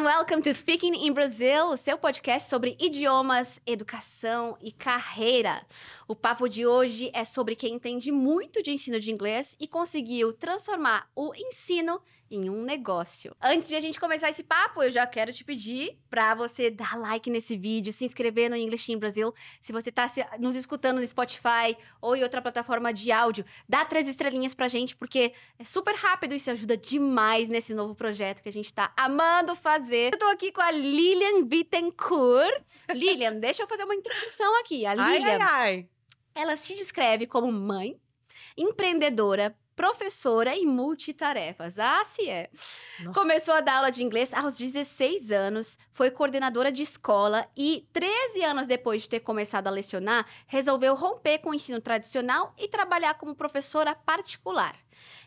and welcome to Speaking in Brazil, o seu podcast sobre idiomas, educação e carreira. O papo de hoje é sobre quem entende muito de ensino de inglês e conseguiu transformar o ensino em um negócio. Antes de a gente começar esse papo, eu já quero te pedir para você dar like nesse vídeo, se inscrever no English in Brasil. Se você tá nos escutando no Spotify ou em outra plataforma de áudio, dá três estrelinhas pra gente, porque é super rápido e isso ajuda demais nesse novo projeto que a gente tá amando fazer. Eu tô aqui com a Lilian Bittencourt. Lilian, deixa eu fazer uma introdução aqui. A Lilian, ai, ai, ai. ela se descreve como mãe, empreendedora, professora e multitarefas. Ah, se é. Nossa. Começou a dar aula de inglês aos 16 anos, foi coordenadora de escola e, 13 anos depois de ter começado a lecionar, resolveu romper com o ensino tradicional e trabalhar como professora particular.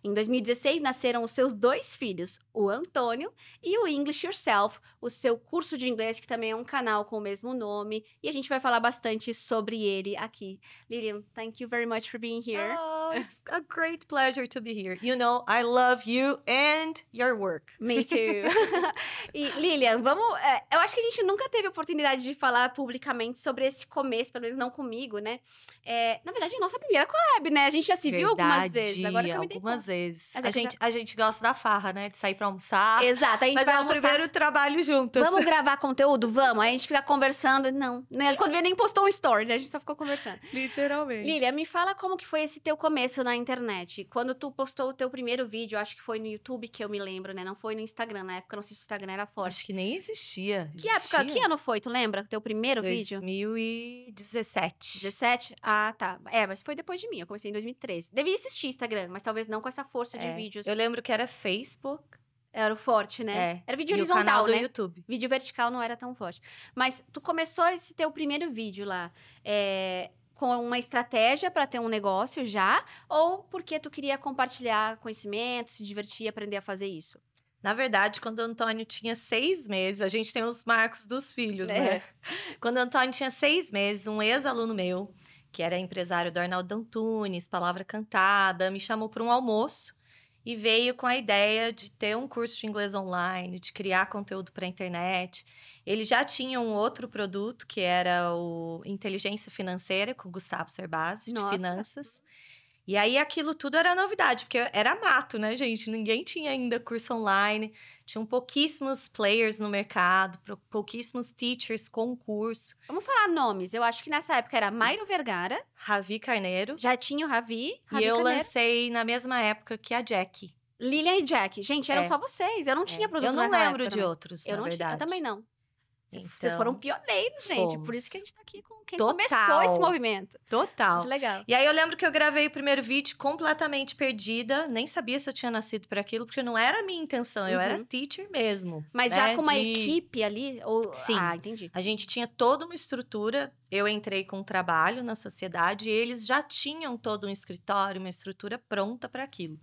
Em 2016, nasceram os seus dois filhos, o Antônio e o English Yourself, o seu curso de inglês, que também é um canal com o mesmo nome. E a gente vai falar bastante sobre ele aqui. Lilian, thank you very much for being here. Oh, it's a great pleasure to be here. You know, I love you and your work. Me too. e Lilian, vamos. É, eu acho que a gente nunca teve oportunidade de falar publicamente sobre esse começo, pelo menos não comigo, né? É, na verdade, é nossa primeira collab, né? A gente já se verdade, viu algumas vezes. Agora que eu me dei algumas vezes. a, é gente, já... a gente gosta da farra, né? De sair pra almoçar. Exato. A gente mas vai é almoçar. o primeiro trabalho juntos. Vamos gravar conteúdo? Vamos. Aí a gente fica conversando. Não. Né? Quando nem postou um story, né? A gente só ficou conversando. Literalmente. Lilia, me fala como que foi esse teu começo na internet. Quando tu postou o teu primeiro vídeo, acho que foi no YouTube que eu me lembro, né? Não foi no Instagram. Na época, não sei se o Instagram era forte. Acho que nem existia. Que existia? época? Que ano foi? Tu lembra? teu primeiro 2017. vídeo? 2017. 17? Ah, tá. É, mas foi depois de mim. Eu comecei em 2013. Devia existir Instagram, mas talvez não com essa essa força de é. vídeos. Eu lembro que era Facebook. Era o forte, né? É, era vídeo e horizontal, né? YouTube. Vídeo vertical não era tão forte. Mas tu começou esse teu primeiro vídeo lá é, com uma estratégia para ter um negócio já ou porque tu queria compartilhar conhecimento, se divertir, aprender a fazer isso? Na verdade, quando o Antônio tinha seis meses, a gente tem os marcos dos filhos, é. né? Quando o Antônio tinha seis meses, um ex-aluno meu que era empresário do Arnaldo Antunes, Palavra Cantada, me chamou para um almoço e veio com a ideia de ter um curso de inglês online, de criar conteúdo para a internet. Ele já tinha um outro produto que era o Inteligência Financeira com o Gustavo Cerbasi, de finanças. E aí aquilo tudo era novidade, porque era mato, né, gente? Ninguém tinha ainda curso online, tinham pouquíssimos players no mercado, pouquíssimos teachers com curso. Vamos falar nomes. Eu acho que nessa época era Mairo Vergara, Ravi Carneiro. Já tinha o Ravi, Ravi E eu Carneiro. lancei na mesma época que a Jack. Lilian e Jack. Gente, eram é. só vocês. Eu não é. tinha produto Eu não lembro de também. outros, eu na verdade. eu também não. Então, Vocês foram então, pioneiros, gente. Fomos. Por isso que a gente está aqui com quem Total. começou esse movimento. Total. Muito legal. E aí eu lembro que eu gravei o primeiro vídeo completamente perdida. Nem sabia se eu tinha nascido para aquilo, porque não era a minha intenção. Eu era uhum. teacher mesmo. Mas né? já com uma De... equipe ali? Ou... Sim. Ah, entendi. A gente tinha toda uma estrutura. Eu entrei com um trabalho na sociedade e eles já tinham todo um escritório, uma estrutura pronta para aquilo.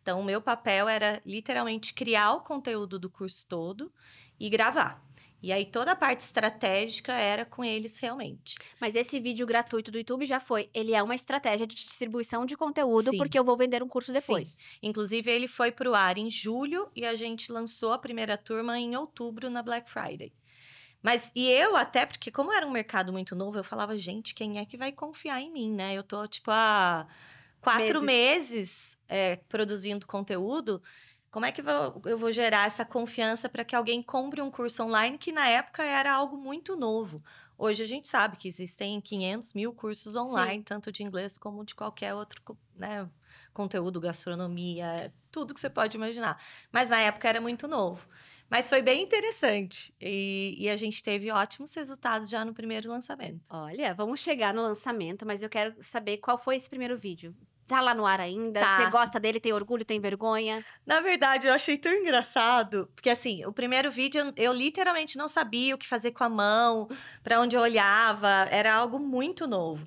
Então, o meu papel era literalmente criar o conteúdo do curso todo e gravar. E aí toda a parte estratégica era com eles realmente. Mas esse vídeo gratuito do YouTube já foi, ele é uma estratégia de distribuição de conteúdo Sim. porque eu vou vender um curso depois. Sim. Inclusive ele foi para o ar em julho e a gente lançou a primeira turma em outubro na Black Friday. Mas e eu até porque como era um mercado muito novo, eu falava, gente, quem é que vai confiar em mim, né? Eu tô tipo há quatro meses, meses é, produzindo conteúdo como é que eu vou gerar essa confiança para que alguém compre um curso online que na época era algo muito novo? Hoje a gente sabe que existem 500 mil cursos online, Sim. tanto de inglês como de qualquer outro né, conteúdo, gastronomia, tudo que você pode imaginar. Mas na época era muito novo. Mas foi bem interessante. E, e, a gente teve ótimos resultados já no primeiro lançamento. Olha, vamos chegar no lançamento, mas eu quero saber qual foi esse primeiro vídeo. Tá lá no ar ainda? Tá. Você gosta dele, tem orgulho, tem vergonha? Na verdade, eu achei tão engraçado, porque assim, o primeiro vídeo eu, literalmente não sabia o que fazer com a mão, para onde eu olhava, era algo muito novo.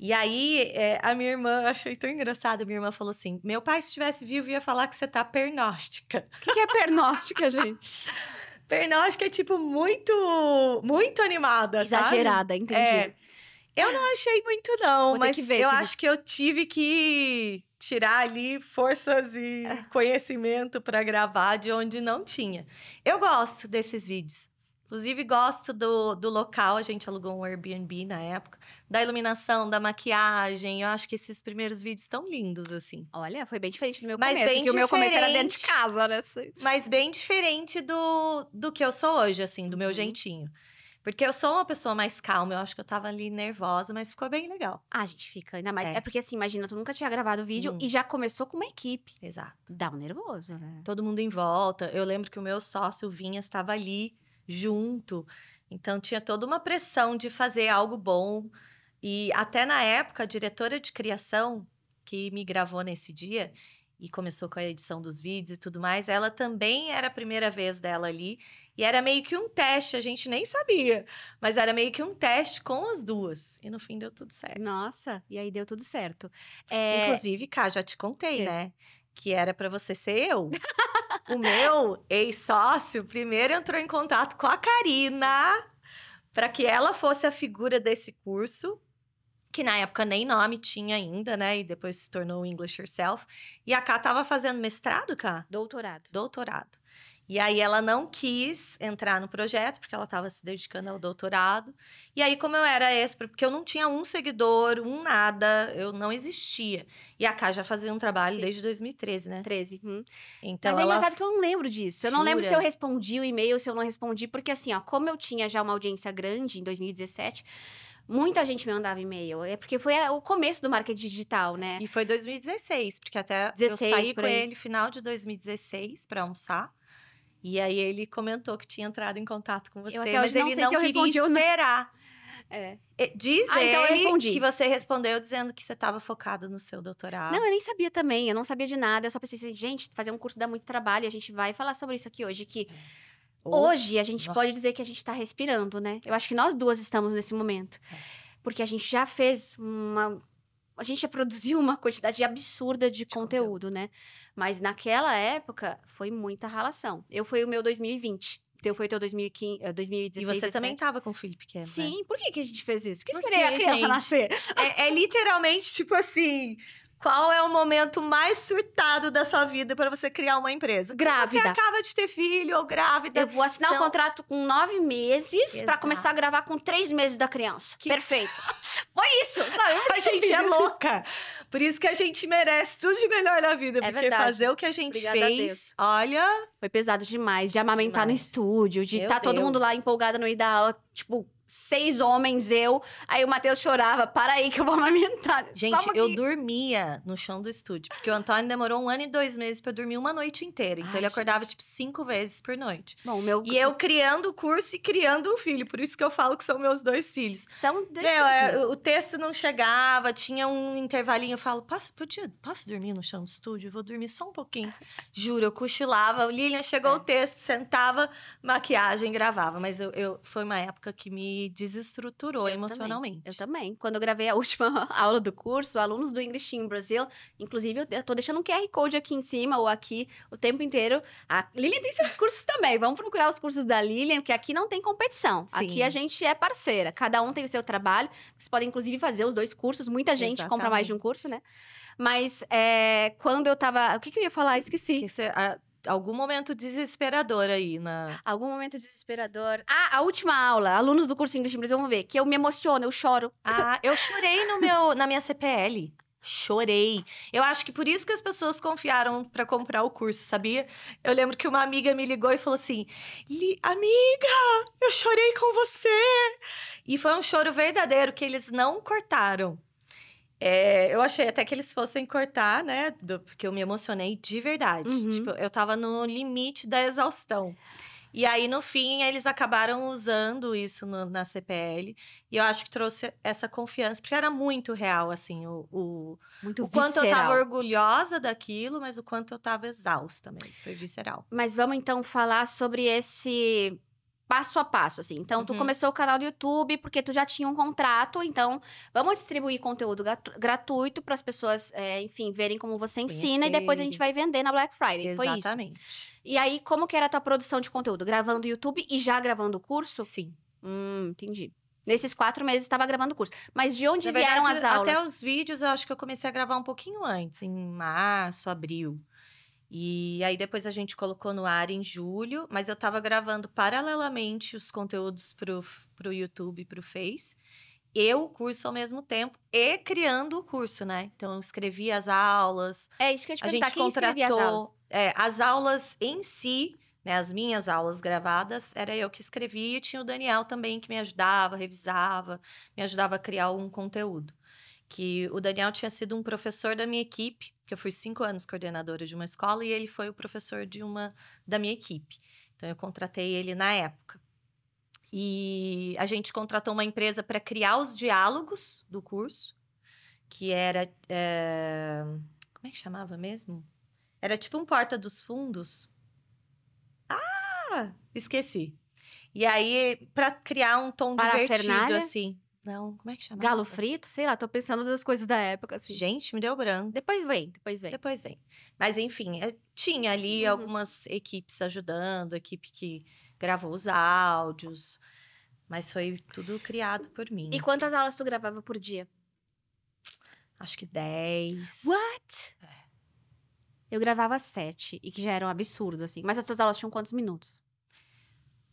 E aí, é, a minha irmã, eu achei tão engraçado, minha irmã falou assim: meu pai, se estivesse vivo, ia falar que você tá pernóstica. O que, que é pernóstica, gente? Pernóstica é tipo muito, muito animada, Exagerada, sabe? entendi. É, eu não achei muito, não, Vou mas ver, eu acho que eu tive que tirar ali forças e é. conhecimento para gravar de onde não tinha. Eu gosto desses vídeos. Inclusive, gosto do, do local, a gente alugou um Airbnb na época, da iluminação, da maquiagem. Eu acho que esses primeiros vídeos estão lindos, assim. Olha, foi bem diferente do meu mas começo, bem o meu começo era dentro de casa, né? Mas bem diferente do, do que eu sou hoje, assim, do meu uhum. jeitinho. Porque eu sou uma pessoa mais calma, eu acho que eu tava ali nervosa, mas ficou bem legal. Ah, a gente fica, ainda mais. É, é porque assim, imagina, tu nunca tinha gravado o vídeo hum. e já começou com uma equipe. Exato. Dá um nervoso, né? É. Todo mundo em volta. Eu lembro que o meu sócio, o Vinhas, estava ali junto. Então tinha toda uma pressão de fazer algo bom. E até na época, a diretora de criação que me gravou nesse dia, e começou com a edição dos vídeos e tudo mais. Ela também era a primeira vez dela ali e era meio que um teste, a gente nem sabia, mas era meio que um teste com as duas. E no fim deu tudo certo. Nossa, e aí deu tudo certo. É... Inclusive, cá, já te contei, Sim. né? Que era para você ser eu. o meu ex-sócio primeiro entrou em contato com a Karina para que ela fosse a figura desse curso que na época nem nome tinha ainda, né? E depois se tornou English Herself. E a Ká tava fazendo mestrado, Ká? Doutorado. Doutorado. E aí ela não quis entrar no projeto, porque ela estava se dedicando ao doutorado. E aí, como eu era expert, porque eu não tinha um seguidor, um nada, eu não existia. E a Ká já fazia um trabalho Sim. desde 2013, né? 13. Hum. Então Mas é ela... é engraçado que eu não lembro disso. Eu Jura? não lembro se eu respondi o e-mail, se eu não respondi, porque assim, ó, como eu tinha já uma audiência grande em 2017 Muita gente me mandava e-mail. É porque foi o começo do marketing digital, né? E foi 2016, porque até 16, eu saí com ele final de 2016 para almoçar. E aí ele comentou que tinha entrado em contato com você, mas ele não se eu queria esperar. É. Diz ah, então ele respondi. que você respondeu dizendo que você estava focada no seu doutorado. Não, eu nem sabia também, eu não sabia de nada. Eu só pensei assim, gente, fazer um curso dá muito trabalho, a gente vai falar sobre isso aqui hoje, que... É Hoje a gente Nossa. pode dizer que a gente está respirando, né? Eu acho que nós duas estamos nesse momento. É. Porque a gente já fez uma. A gente já produziu uma quantidade absurda de, de conteúdo, conteúdo, né? Mas naquela época foi muita ralação. Eu fui o meu 2020. Teu foi o teu 2015, 2016. E eh, você 17. também tava com o filho pequeno. Né? Sim, né? por que, que a gente fez isso? Por que esperei a criança gente? nascer? É, é, literalmente tipo assim: qual é o momento mais surtado da sua vida para você criar uma empresa? Grávida. Você acaba de ter filho ou grávida. Eu vou assinar então... um contrato com nove meses para começar a gravar com três meses da criança. Que... Perfeito. Foi isso. Sabe? A gente é louca. Por isso que a gente merece tudo de melhor na vida. É porque verdade. fazer o que a gente Obrigada fez, a olha. Foi pesado demais. De amamentar demais. no estúdio, de estar tá todo mundo lá empolgada no ideal. da aula, tipo seis homens, eu. Aí o Matheus chorava, para aí que eu vou amamentar. Gente, eu dormia no chão do estúdio, porque o Antônio demorou um ano e dois meses para dormir uma noite inteira. Então Ai, ele acordava, gente. tipo, cinco vezes por noite. Bom, meu... E eu criando o curso e criando um filho, por isso que eu falo que são meus dois filhos. São dois meu, é, O texto não chegava, tinha um intervalinho, eu falo, posso, podia, posso dormir no chão do estúdio? Eu vou dormir só um pouquinho. Juro, eu cochilava, o Lilian chegou é. o texto, sentava, maquiagem, gravava. Mas eu, eu, foi uma época que me desestruturou eu emocionalmente. Também. Eu também. Quando eu gravei a última aula do curso, alunos do English in Brasil, inclusive eu tô deixando um QR Code aqui em cima ou aqui o tempo inteiro. A Lilian tem seus cursos também. Vamos procurar os cursos da Lilian, porque aqui não tem competição. Sim. Aqui a gente é parceira. Cada um tem o seu trabalho. Vocês podem, inclusive, fazer os dois cursos. Muita gente Exatamente. compra mais de um curso, né? Mas é, quando eu tava. O que, que eu ia falar? Hum, Esqueci. Que a algum momento desesperador aí na. Algum momento desesperador. Ah, a última aula. Alunos do curso Inglês Brasil vão ver. Que eu me emociono, eu choro. Ah, eu chorei no meu, na minha CPL. Chorei. Eu acho que por isso que as pessoas confiaram para comprar o curso, sabia? Eu lembro que uma amiga me ligou e falou assim: Amiga, eu chorei com você. E foi um choro verdadeiro que eles não cortaram. É, eu achei até que eles fossem cortar, né? Do, porque eu me emocionei de verdade. Uhum. Tipo, eu tava no limite da exaustão. E aí, no fim, eles acabaram usando isso no, na CPL. E eu acho que trouxe essa confiança, porque era muito real, assim, o, o, muito o quanto visceral. eu estava orgulhosa daquilo, mas o quanto eu estava exausta mesmo. Foi visceral. Mas vamos então falar sobre esse passo a passo, assim. Então, uhum. tu começou o canal do YouTube porque tu já tinha um contrato, então vamos distribuir conteúdo gratuito para as pessoas, é, enfim, verem como você ensina Pensei. e depois a gente vai vender na Black Friday. Exatamente. E aí, como que era a tua produção de conteúdo? Gravando o YouTube e já gravando o curso? Sim. Hum, entendi. Nesses quatro meses estava gravando o curso. Mas de onde Na vieram verdade, as aulas? Até os vídeos, eu acho que eu comecei a gravar um pouquinho antes, em março, abril. E aí depois a gente colocou no ar em julho, mas eu estava gravando paralelamente os conteúdos para o YouTube, para o Face, e o curso ao mesmo tempo, e criando o curso, né? Então eu escrevi as aulas. É isso que eu te a gente quem contratou, as aulas? É, as aulas em si, né, as minhas aulas gravadas, era eu que escrevia e tinha o Daniel também que me ajudava, revisava, me ajudava a criar um conteúdo que o Daniel tinha sido um professor da minha equipe, que eu fui cinco anos coordenadora de uma escola e ele foi o professor de uma da minha equipe. Então eu contratei ele na época. E a gente contratou uma empresa para criar os diálogos do curso, que era é... como é que chamava mesmo? Era tipo um porta dos fundos. Ah, esqueci. E aí para criar um tom divertido assim. Não, como é que chama? Galo frito, sei lá, tô pensando das coisas da época. Assim. Gente, me deu branco. Depois vem, depois vem. Depois vem. Mas enfim, é, tinha ali uhum. algumas equipes ajudando, equipe que gravou os áudios, mas foi tudo criado por mim. E assim. quantas aulas tu gravava por dia? Acho que 10. What? É. Eu gravava sete, e que já era um absurdo, assim. Mas as tuas aulas tinham quantos minutos?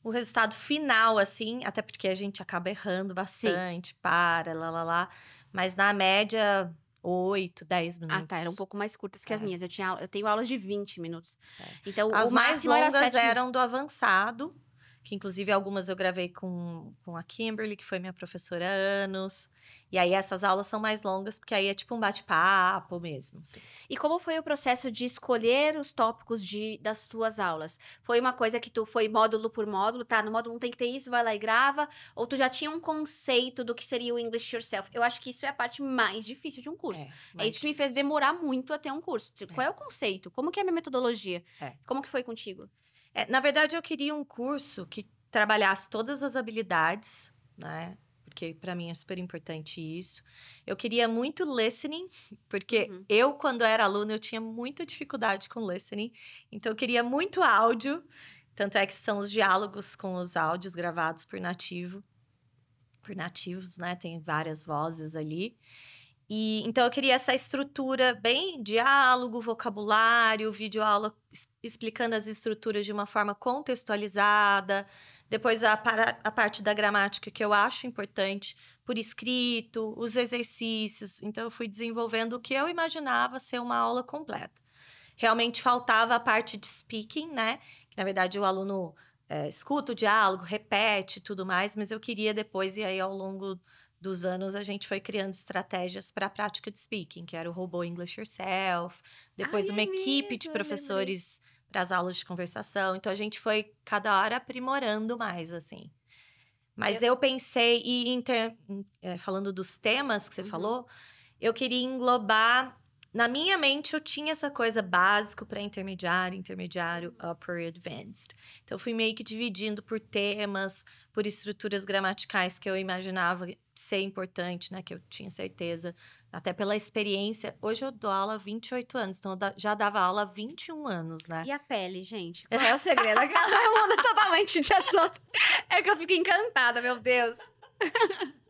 o resultado final, assim, até porque a gente acaba errando bastante, Sim. para, lá, lá, lá. Mas na média, 8, 10 minutos. Ah, tá. Eram um pouco mais curtas que é. as minhas. Eu, tinha, eu tenho aulas de 20 minutos. É. Então, as mais longas 7... eram do avançado que inclusive algumas eu gravei com, com a Kimberly, que foi minha professora há anos. E aí essas aulas são mais longas, porque aí é tipo um bate-papo mesmo. Assim. E como foi o processo de escolher os tópicos de, das tuas aulas? Foi uma coisa que tu foi módulo por módulo, tá? No módulo 1 tem que ter isso, vai lá e grava. Ou tu já tinha um conceito do que seria o English Yourself? Eu acho que isso é a parte mais difícil de um curso. É, é isso que me fez demorar muito a ter um curso. Tipo, é. Qual é, é o conceito? Como que é a minha metodologia? É. Como que foi contigo? É, na verdade, eu queria um curso que trabalhasse todas as habilidades, né? Porque para mim é super importante isso. Eu queria muito listening, porque uhum. eu, quando era aluna, eu tinha muita dificuldade com listening. Então, eu queria muito áudio. Tanto é que são os diálogos com os áudios gravados por nativo, por nativos, né? Tem várias vozes ali. E então eu queria essa estrutura bem diálogo, vocabulário, videoaula explicando as estruturas de uma forma contextualizada, depois a, a parte da gramática que eu acho importante por escrito, os exercícios. Então eu fui desenvolvendo o que eu imaginava ser uma aula completa. Realmente faltava a parte de speaking, né? Que na verdade o aluno é, escuta o diálogo, repete tudo mais, mas eu queria depois, e aí ao longo dos anos, a gente foi criando estratégias para a prática de speaking, que era o robô English Yourself, depois Ai, uma é equipe mesmo, de é professores é para as aulas de conversação. Então, a gente foi cada hora aprimorando mais, assim. Mas eu, eu pensei, e inter... Hum, é, falando dos temas que você uhum. falou, eu queria englobar na minha mente, eu tinha essa coisa básico para intermediário, intermediário, hum. upper advanced. Então, eu fui meio que dividindo por temas, por estruturas gramaticais que eu imaginava ser importante, né? Que eu tinha certeza, até pela experiência. Hoje eu dou aula há 28 anos, então eu já dava aula há 21 anos, né? E a pele, gente? Qual é o segredo? É Ela muda totalmente de assunto. É que eu fico encantada, meu Deus.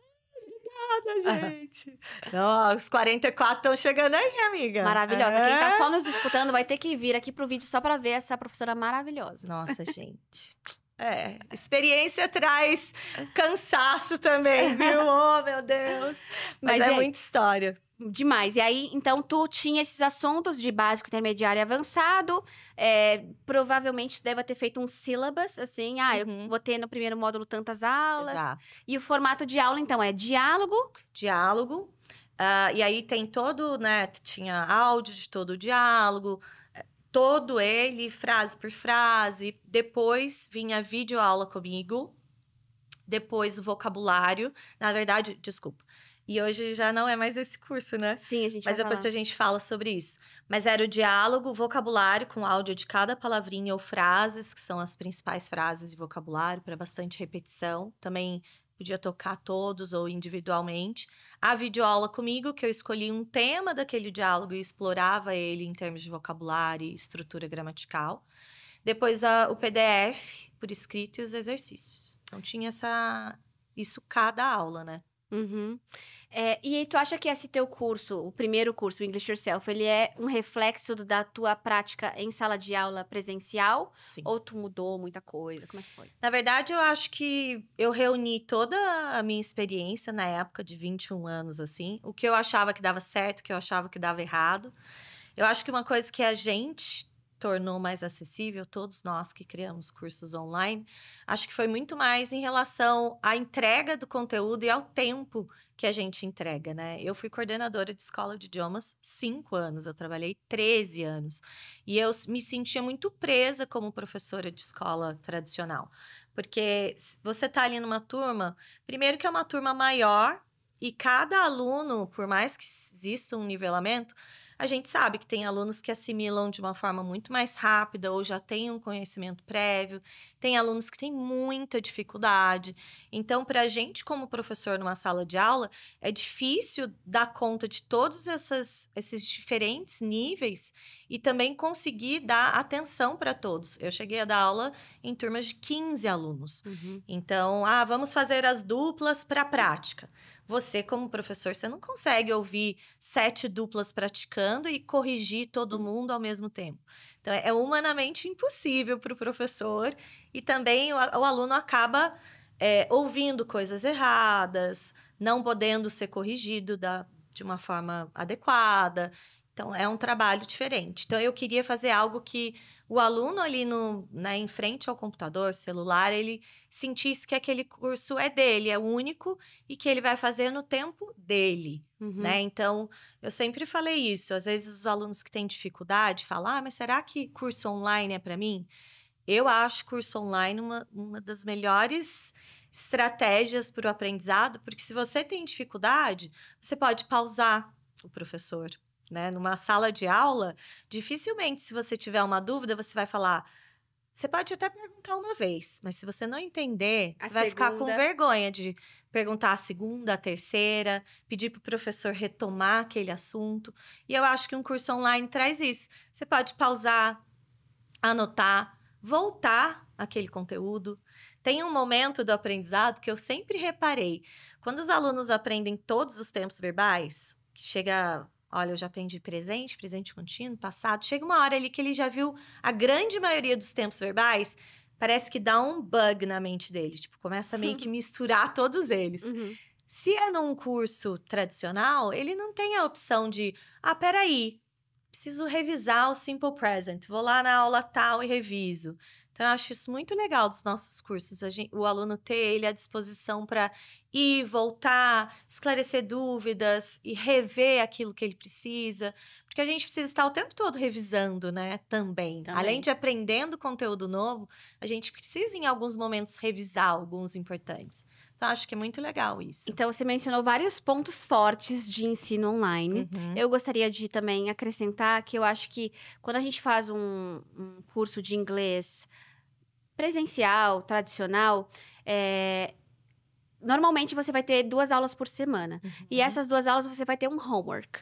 obrigada, gente. Não, os 44 estão chegando aí, amiga. Maravilhosa. É. Quem tá é? só nos escutando vai ter que vir aqui pro vídeo só para ver essa professora maravilhosa. Nossa, gente. É, experiência traz cansaço também, viu? Oh, meu Deus. Mas, Mas é, é muita história. Demais. E aí, então, tu tinha esses assuntos de básico, intermediário e avançado. É, provavelmente tu deve ter feito um sílabas, assim. Ah, uhum. eu vou ter no primeiro módulo tantas aulas. Exato. E o formato de aula, então, é diálogo. Diálogo. Uh, e aí tem todo, né? Tinha áudio de todo o diálogo, é, todo ele, frase por frase. Depois vinha vídeo aula comigo. Depois o vocabulário. Na verdade, desculpa e hoje já não é mais esse curso, né? Sim, a gente Mas depois falar. a gente fala sobre isso. Mas era o diálogo, vocabulário com áudio de cada palavrinha ou frases, que são as principais frases e vocabulário, para bastante repetição. Também podia tocar todos ou individualmente. A videoaula comigo, que eu escolhi um tema daquele diálogo e explorava ele em termos de vocabulário e estrutura gramatical. Depois a, o PDF por escrito e os exercícios. Então tinha essa isso cada aula, né? Uhum. É, e aí, tu acha que esse teu curso, o primeiro curso, o English Yourself, ele é um reflexo do, da tua prática em sala de aula presencial? Sim. Ou tu mudou muita coisa? Como é que foi? Na verdade, eu acho que eu reuni toda a minha experiência na época de 21 anos, assim. O que eu achava que dava certo, o que eu achava que dava errado. Eu acho que uma coisa que a gente tornou mais acessível, todos nós que criamos cursos online, acho que foi muito mais em relação à entrega do conteúdo e ao tempo que a gente entrega, né? Eu fui coordenadora de escola de idiomas cinco anos, eu trabalhei 13 anos. E eu me sentia muito presa como professora de escola tradicional. Porque você tá ali numa turma, primeiro que é uma turma maior, e cada aluno, por mais que exista um nivelamento, a gente sabe que tem alunos que assimilam de uma forma muito mais rápida ou já têm um conhecimento prévio, tem alunos que têm muita dificuldade. Então, para a gente, como professor numa sala de aula, é difícil dar conta de todos essas, esses diferentes níveis e também conseguir dar atenção para todos. Eu cheguei a dar aula em turmas de 15 alunos. Uhum. Então, ah, vamos fazer as duplas para a prática você, como professor, você não consegue ouvir sete duplas praticando e corrigir todo uhum. mundo ao mesmo tempo. Então, é, é humanamente impossível para o professor e também o, o aluno acaba é, ouvindo coisas erradas, não podendo ser corrigido da, de uma forma adequada. Então, é um trabalho diferente. Então, eu queria fazer algo que o aluno ali no, né, em frente ao computador, celular, ele sentisse que aquele curso é dele, é único e que ele vai fazer no tempo dele, uhum. né? Então, eu sempre falei isso. Às vezes, os alunos que têm dificuldade falam, ah, mas será que curso online é para mim? Eu acho curso online uma, uma das melhores estratégias para o aprendizado, porque se você tem dificuldade, você pode pausar o professor né? Numa sala de aula, dificilmente, se você tiver uma dúvida, você vai falar. Você pode até perguntar uma vez, mas se você não entender, a você segunda... vai ficar com vergonha de perguntar a segunda, a terceira, pedir para o professor retomar aquele assunto. E eu acho que um curso online traz isso. Você pode pausar, anotar, voltar aquele conteúdo. Tem um momento do aprendizado que eu sempre reparei. Quando os alunos aprendem todos os tempos verbais, que chega Olha, eu já aprendi presente, presente contínuo, passado. Chega uma hora ali que ele já viu a grande maioria dos tempos verbais, parece que dá um bug na mente dele, tipo, começa meio que misturar todos eles. Uhum. Se é num curso tradicional, ele não tem a opção de, ah, peraí, preciso revisar o Simple Present, vou lá na aula tal e reviso. Então, eu acho isso muito legal dos nossos cursos, gente, o aluno ter ele à disposição para ir, voltar, esclarecer dúvidas e rever aquilo que ele precisa. Porque a gente precisa estar o tempo todo revisando, né? Também. Também. Além de aprendendo conteúdo novo, a gente precisa, em alguns momentos, revisar alguns importantes. Então, acho que é muito legal isso. Então, você mencionou vários pontos fortes de ensino online. Uhum. Eu gostaria de também acrescentar que eu acho que quando a gente faz um, um curso de inglês presencial, tradicional, é, normalmente você vai ter duas aulas por semana. Uhum. E essas duas aulas você vai ter um homework.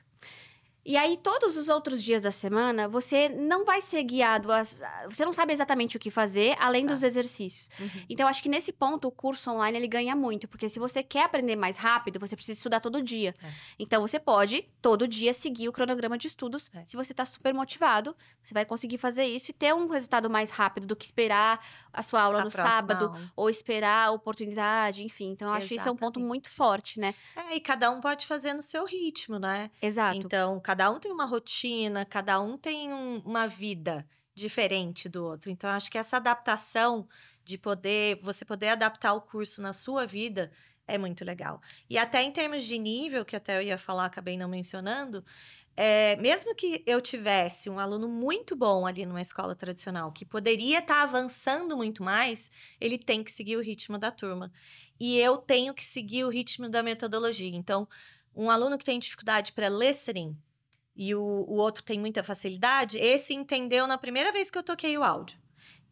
E aí, todos os outros dias da semana, você não vai ser guiado. A... Você não sabe exatamente o que fazer, além tá. dos exercícios. Uhum. Então, acho que nesse ponto, o curso online ele ganha muito. Porque se você quer aprender mais rápido, você precisa estudar todo dia. É. Então, você pode, todo dia, seguir o cronograma de estudos. É. Se você está super motivado, você vai conseguir fazer isso e ter um resultado mais rápido do que esperar a sua aula a no sábado ou esperar a oportunidade, enfim. Então, acho que isso é um ponto muito forte, né? É, e cada um pode fazer no seu ritmo, né? Exato. Então, cada cada um tem uma rotina, cada um tem um, uma vida diferente do outro. Então, acho que essa adaptação de poder, você poder adaptar o curso na sua vida é muito legal. E até em termos de nível, que até eu ia falar, acabei não mencionando, é, mesmo que eu tivesse um aluno muito bom ali numa escola tradicional, que poderia estar tá avançando muito mais, ele tem que seguir o ritmo da turma. E eu tenho que seguir o ritmo da metodologia. Então, um aluno que tem dificuldade para listening, e o, o outro tem muita facilidade, esse entendeu na primeira vez que eu toquei o áudio.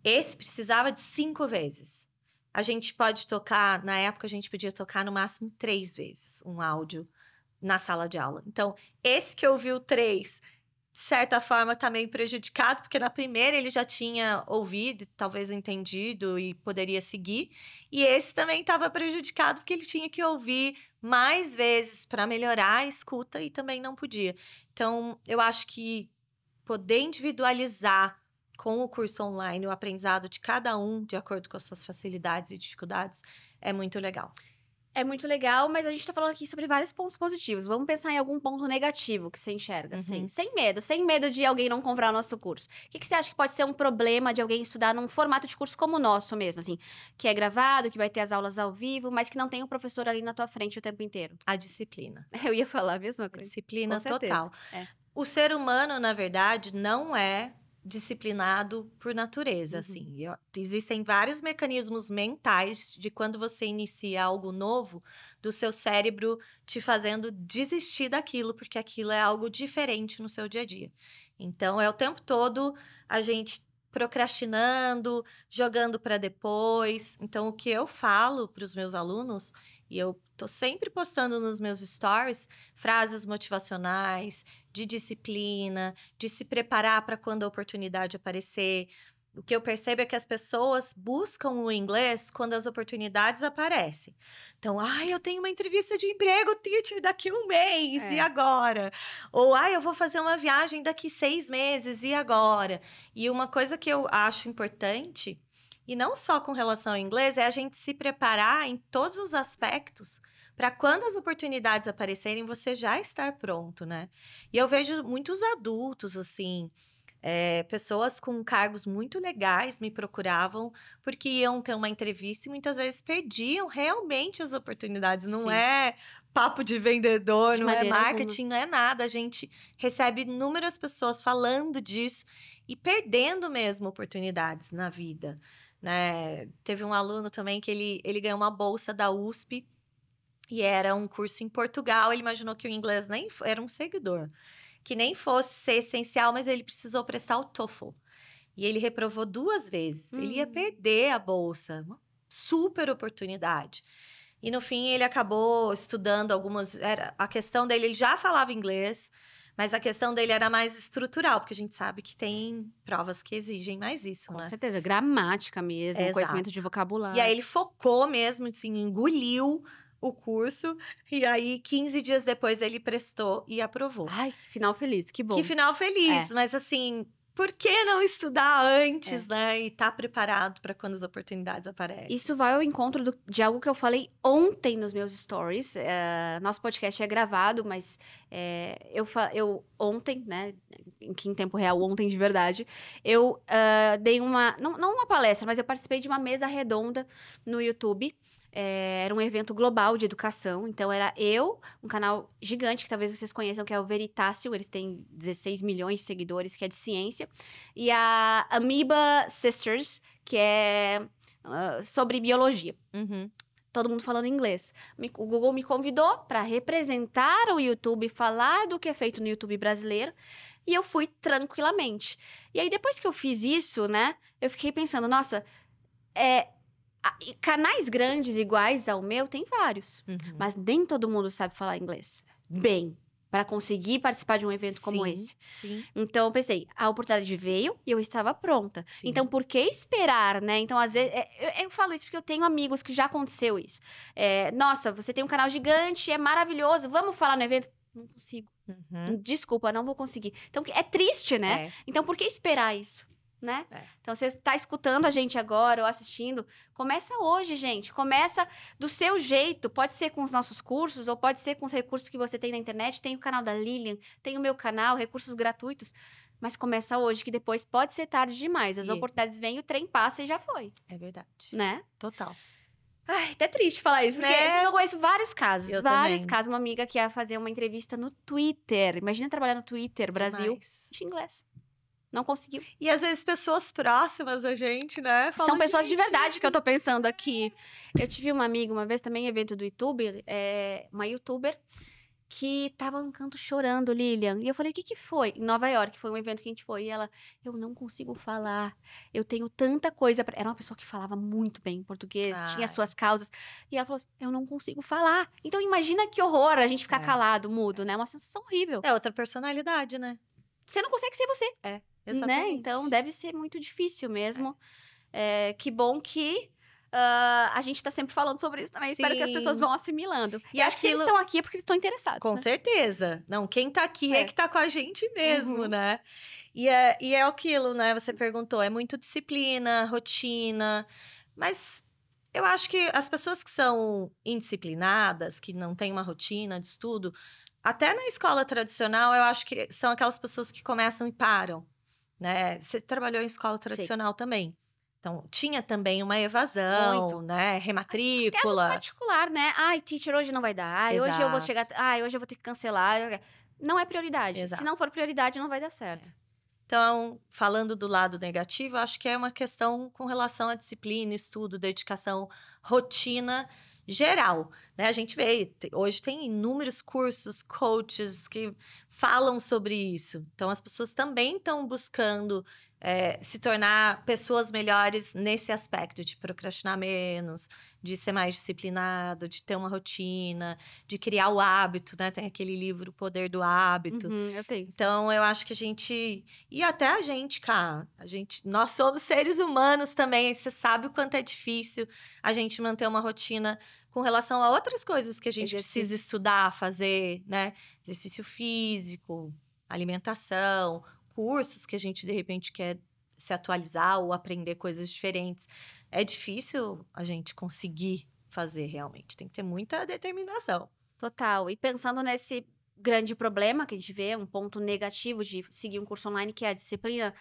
Esse precisava de cinco vezes. A gente pode tocar, na época a gente podia tocar no máximo três vezes um áudio na sala de aula. Então, esse que ouviu três de certa forma, também tá meio prejudicado, porque na primeira ele já tinha ouvido, talvez entendido e poderia seguir. E esse também estava prejudicado, porque ele tinha que ouvir mais vezes para melhorar a escuta e também não podia. Então, eu acho que poder individualizar com o curso online o aprendizado de cada um, de acordo com as suas facilidades e dificuldades, é muito legal é muito legal, mas a gente tá falando aqui sobre vários pontos positivos. Vamos pensar em algum ponto negativo que você enxerga, assim. uhum. sem, sem medo, sem medo de alguém não comprar o nosso curso. O que, que, você acha que pode ser um problema de alguém estudar num formato de curso como o nosso mesmo, assim, que é gravado, que vai ter as aulas ao vivo, mas que não tem o um professor ali na tua frente o tempo inteiro? A disciplina. Eu ia falar a mesma coisa. A disciplina total. É. O ser humano, na verdade, não é disciplinado por natureza, uhum. assim. Eu, existem vários mecanismos mentais de quando você inicia algo novo, do seu cérebro te fazendo desistir daquilo, porque aquilo é algo diferente no seu dia a dia. Então, é o tempo todo a gente procrastinando, jogando para depois. Então, o que eu falo para os meus alunos e eu tô sempre postando nos meus stories frases motivacionais, de disciplina, de se preparar para quando a oportunidade aparecer. O que eu percebo é que as pessoas buscam o inglês quando as oportunidades aparecem. Então, ai, ah, eu tenho uma entrevista de emprego, teacher, daqui um mês, é. e agora? Ou, ai, ah, eu vou fazer uma viagem daqui seis meses, e agora? E uma coisa que eu acho importante e não só com relação ao inglês, é a gente se preparar em todos os aspectos para quando as oportunidades aparecerem, você já estar pronto, né? E eu vejo muitos adultos, assim, é, pessoas com cargos muito legais me procuravam porque iam ter uma entrevista e muitas vezes perdiam realmente as oportunidades. Não Sim. é papo de vendedor, de não é marketing, alguma. não é nada. A gente recebe inúmeras pessoas falando disso e perdendo mesmo oportunidades na vida. Né? Teve um aluno também que ele, ele ganhou uma bolsa da USP e era um curso em Portugal. Ele imaginou que o inglês nem era um seguidor, que nem fosse ser essencial, mas ele precisou prestar o TOEFL. E ele reprovou duas vezes. Hum. Ele ia hum. perder a bolsa, uma super oportunidade. E no fim ele acabou estudando algumas. Era, a questão dele, ele já falava inglês, mas a questão dele era mais estrutural, porque a gente sabe que tem provas que exigem mais isso, Com né? certeza, gramática mesmo, Exato. conhecimento de vocabulário. E aí ele focou mesmo, assim, engoliu o curso. E aí, 15 dias depois, ele prestou e aprovou. Ai, que final feliz, que bom. Que final feliz, é. mas assim, por que não estudar antes, é. né? E estar tá preparado para quando as oportunidades aparecem. Isso vai ao encontro do, de algo que eu falei ontem nos meus stories. É, nosso podcast é gravado, mas é, eu, eu ontem, né? Em, em tempo real, ontem de verdade, eu uh, dei uma. Não, não uma palestra, mas eu participei de uma mesa redonda no YouTube. É, era um evento global de educação. Então, era eu, um canal gigante que talvez vocês conheçam, que é o Veritácio. Eles têm 16 milhões de seguidores, que é de ciência. E a Amoeba Sisters, que é uh, sobre biologia. Uhum todo mundo falando inglês. o Google me convidou para representar o YouTube, falar do que é feito no YouTube brasileiro, e eu fui tranquilamente. E aí, depois que eu fiz isso, né, eu fiquei pensando, nossa, é, Canais grandes iguais ao meu tem vários, uhum. mas nem todo mundo sabe falar inglês bem para conseguir participar de um evento sim, como esse. Sim. Então eu pensei, a oportunidade veio e eu estava pronta. Sim. Então por que esperar, né? Então às vezes é, eu, eu, falo isso porque eu tenho amigos que já aconteceu isso. É, Nossa, você tem um canal gigante, é maravilhoso, vamos falar no evento? Não consigo. Uhum. Desculpa, não vou conseguir. Então é triste, né? É. Então por que esperar isso? né? É. Então, você está escutando a gente agora ou assistindo, começa hoje, gente. Começa do seu jeito. Pode ser com os nossos cursos ou pode ser com os recursos que você tem na internet. Tem o canal da Lilian, tem o meu canal, recursos gratuitos. Mas começa hoje, que depois pode ser tarde demais. As e... oportunidades vêm, o trem passa e já foi. É verdade. Né? Total. Ai, até triste falar isso, porque né? eu conheço vários casos. Eu vários também. casos. Uma amiga que ia fazer uma entrevista no Twitter. Imagina trabalhar no Twitter, Brasil. Demais. De inglês não conseguiu. E às vezes pessoas próximas a gente, né? São pessoas de verdade que eu tô pensando aqui. Eu tive uma amiga uma vez também, evento do youtuber, é, uma youtuber, que tava no canto chorando, Lilian. E eu falei, o que que foi? Em Nova York, foi um evento que a gente foi. E ela, eu não consigo falar. Eu tenho tanta coisa. Pra... Era uma pessoa que falava muito bem português, Ai. tinha suas causas. E ela falou assim, eu não consigo falar. Então imagina que horror a gente ficar é. calado, mudo, né? Uma sensação horrível. É outra personalidade, né? Você não consegue ser você. É. Exatamente. Né? Então, deve ser muito difícil é. mesmo. É. É, que bom que Uh, a gente está sempre falando sobre isso também. Sim. Espero que as pessoas vão assimilando. E, acho aquilo... que eles estão aqui é porque eles estão interessados. Com né? certeza. Não, quem está aqui é. é que está com a gente mesmo, uhum. né? E é, e é aquilo, né? Você perguntou, é muito disciplina, rotina, mas. Eu acho que as pessoas que são indisciplinadas, que não têm uma rotina de estudo, até na escola tradicional, eu acho que são aquelas pessoas que começam e param né? Você trabalhou em escola tradicional Sim. também. Então, tinha também uma evasão, Muito. né? Rematrícula. Até particular, né? Ai, teacher, hoje não vai dar. Ai, Exato. hoje eu vou chegar. Ai, hoje eu vou ter que cancelar. Não é prioridade. Exato. Se não for prioridade, não vai dar certo. É. Então, falando do lado negativo, acho que é uma questão com relação à disciplina, estudo, dedicação, rotina geral. Né? A gente vê, hoje tem inúmeros cursos, coaches que falam sobre isso. Então, as pessoas também estão buscando é, se tornar pessoas melhores nesse aspecto de procrastinar menos, de ser mais disciplinado, de ter uma rotina, de criar o hábito, né? Tem aquele livro O Poder do Hábito. Uhum, eu tenho. Então eu acho que a gente e até a gente, cara, a gente, nós somos seres humanos também. Você sabe o quanto é difícil a gente manter uma rotina com relação a outras coisas que a gente Exercício. precisa estudar, fazer, né? Exercício físico, alimentação, cursos que a gente de repente quer se atualizar ou aprender coisas diferentes. É difícil a gente conseguir fazer realmente, tem que ter muita determinação. Total. E pensando nesse grande problema que a gente vê, um ponto negativo de seguir um curso online, que é a disciplina,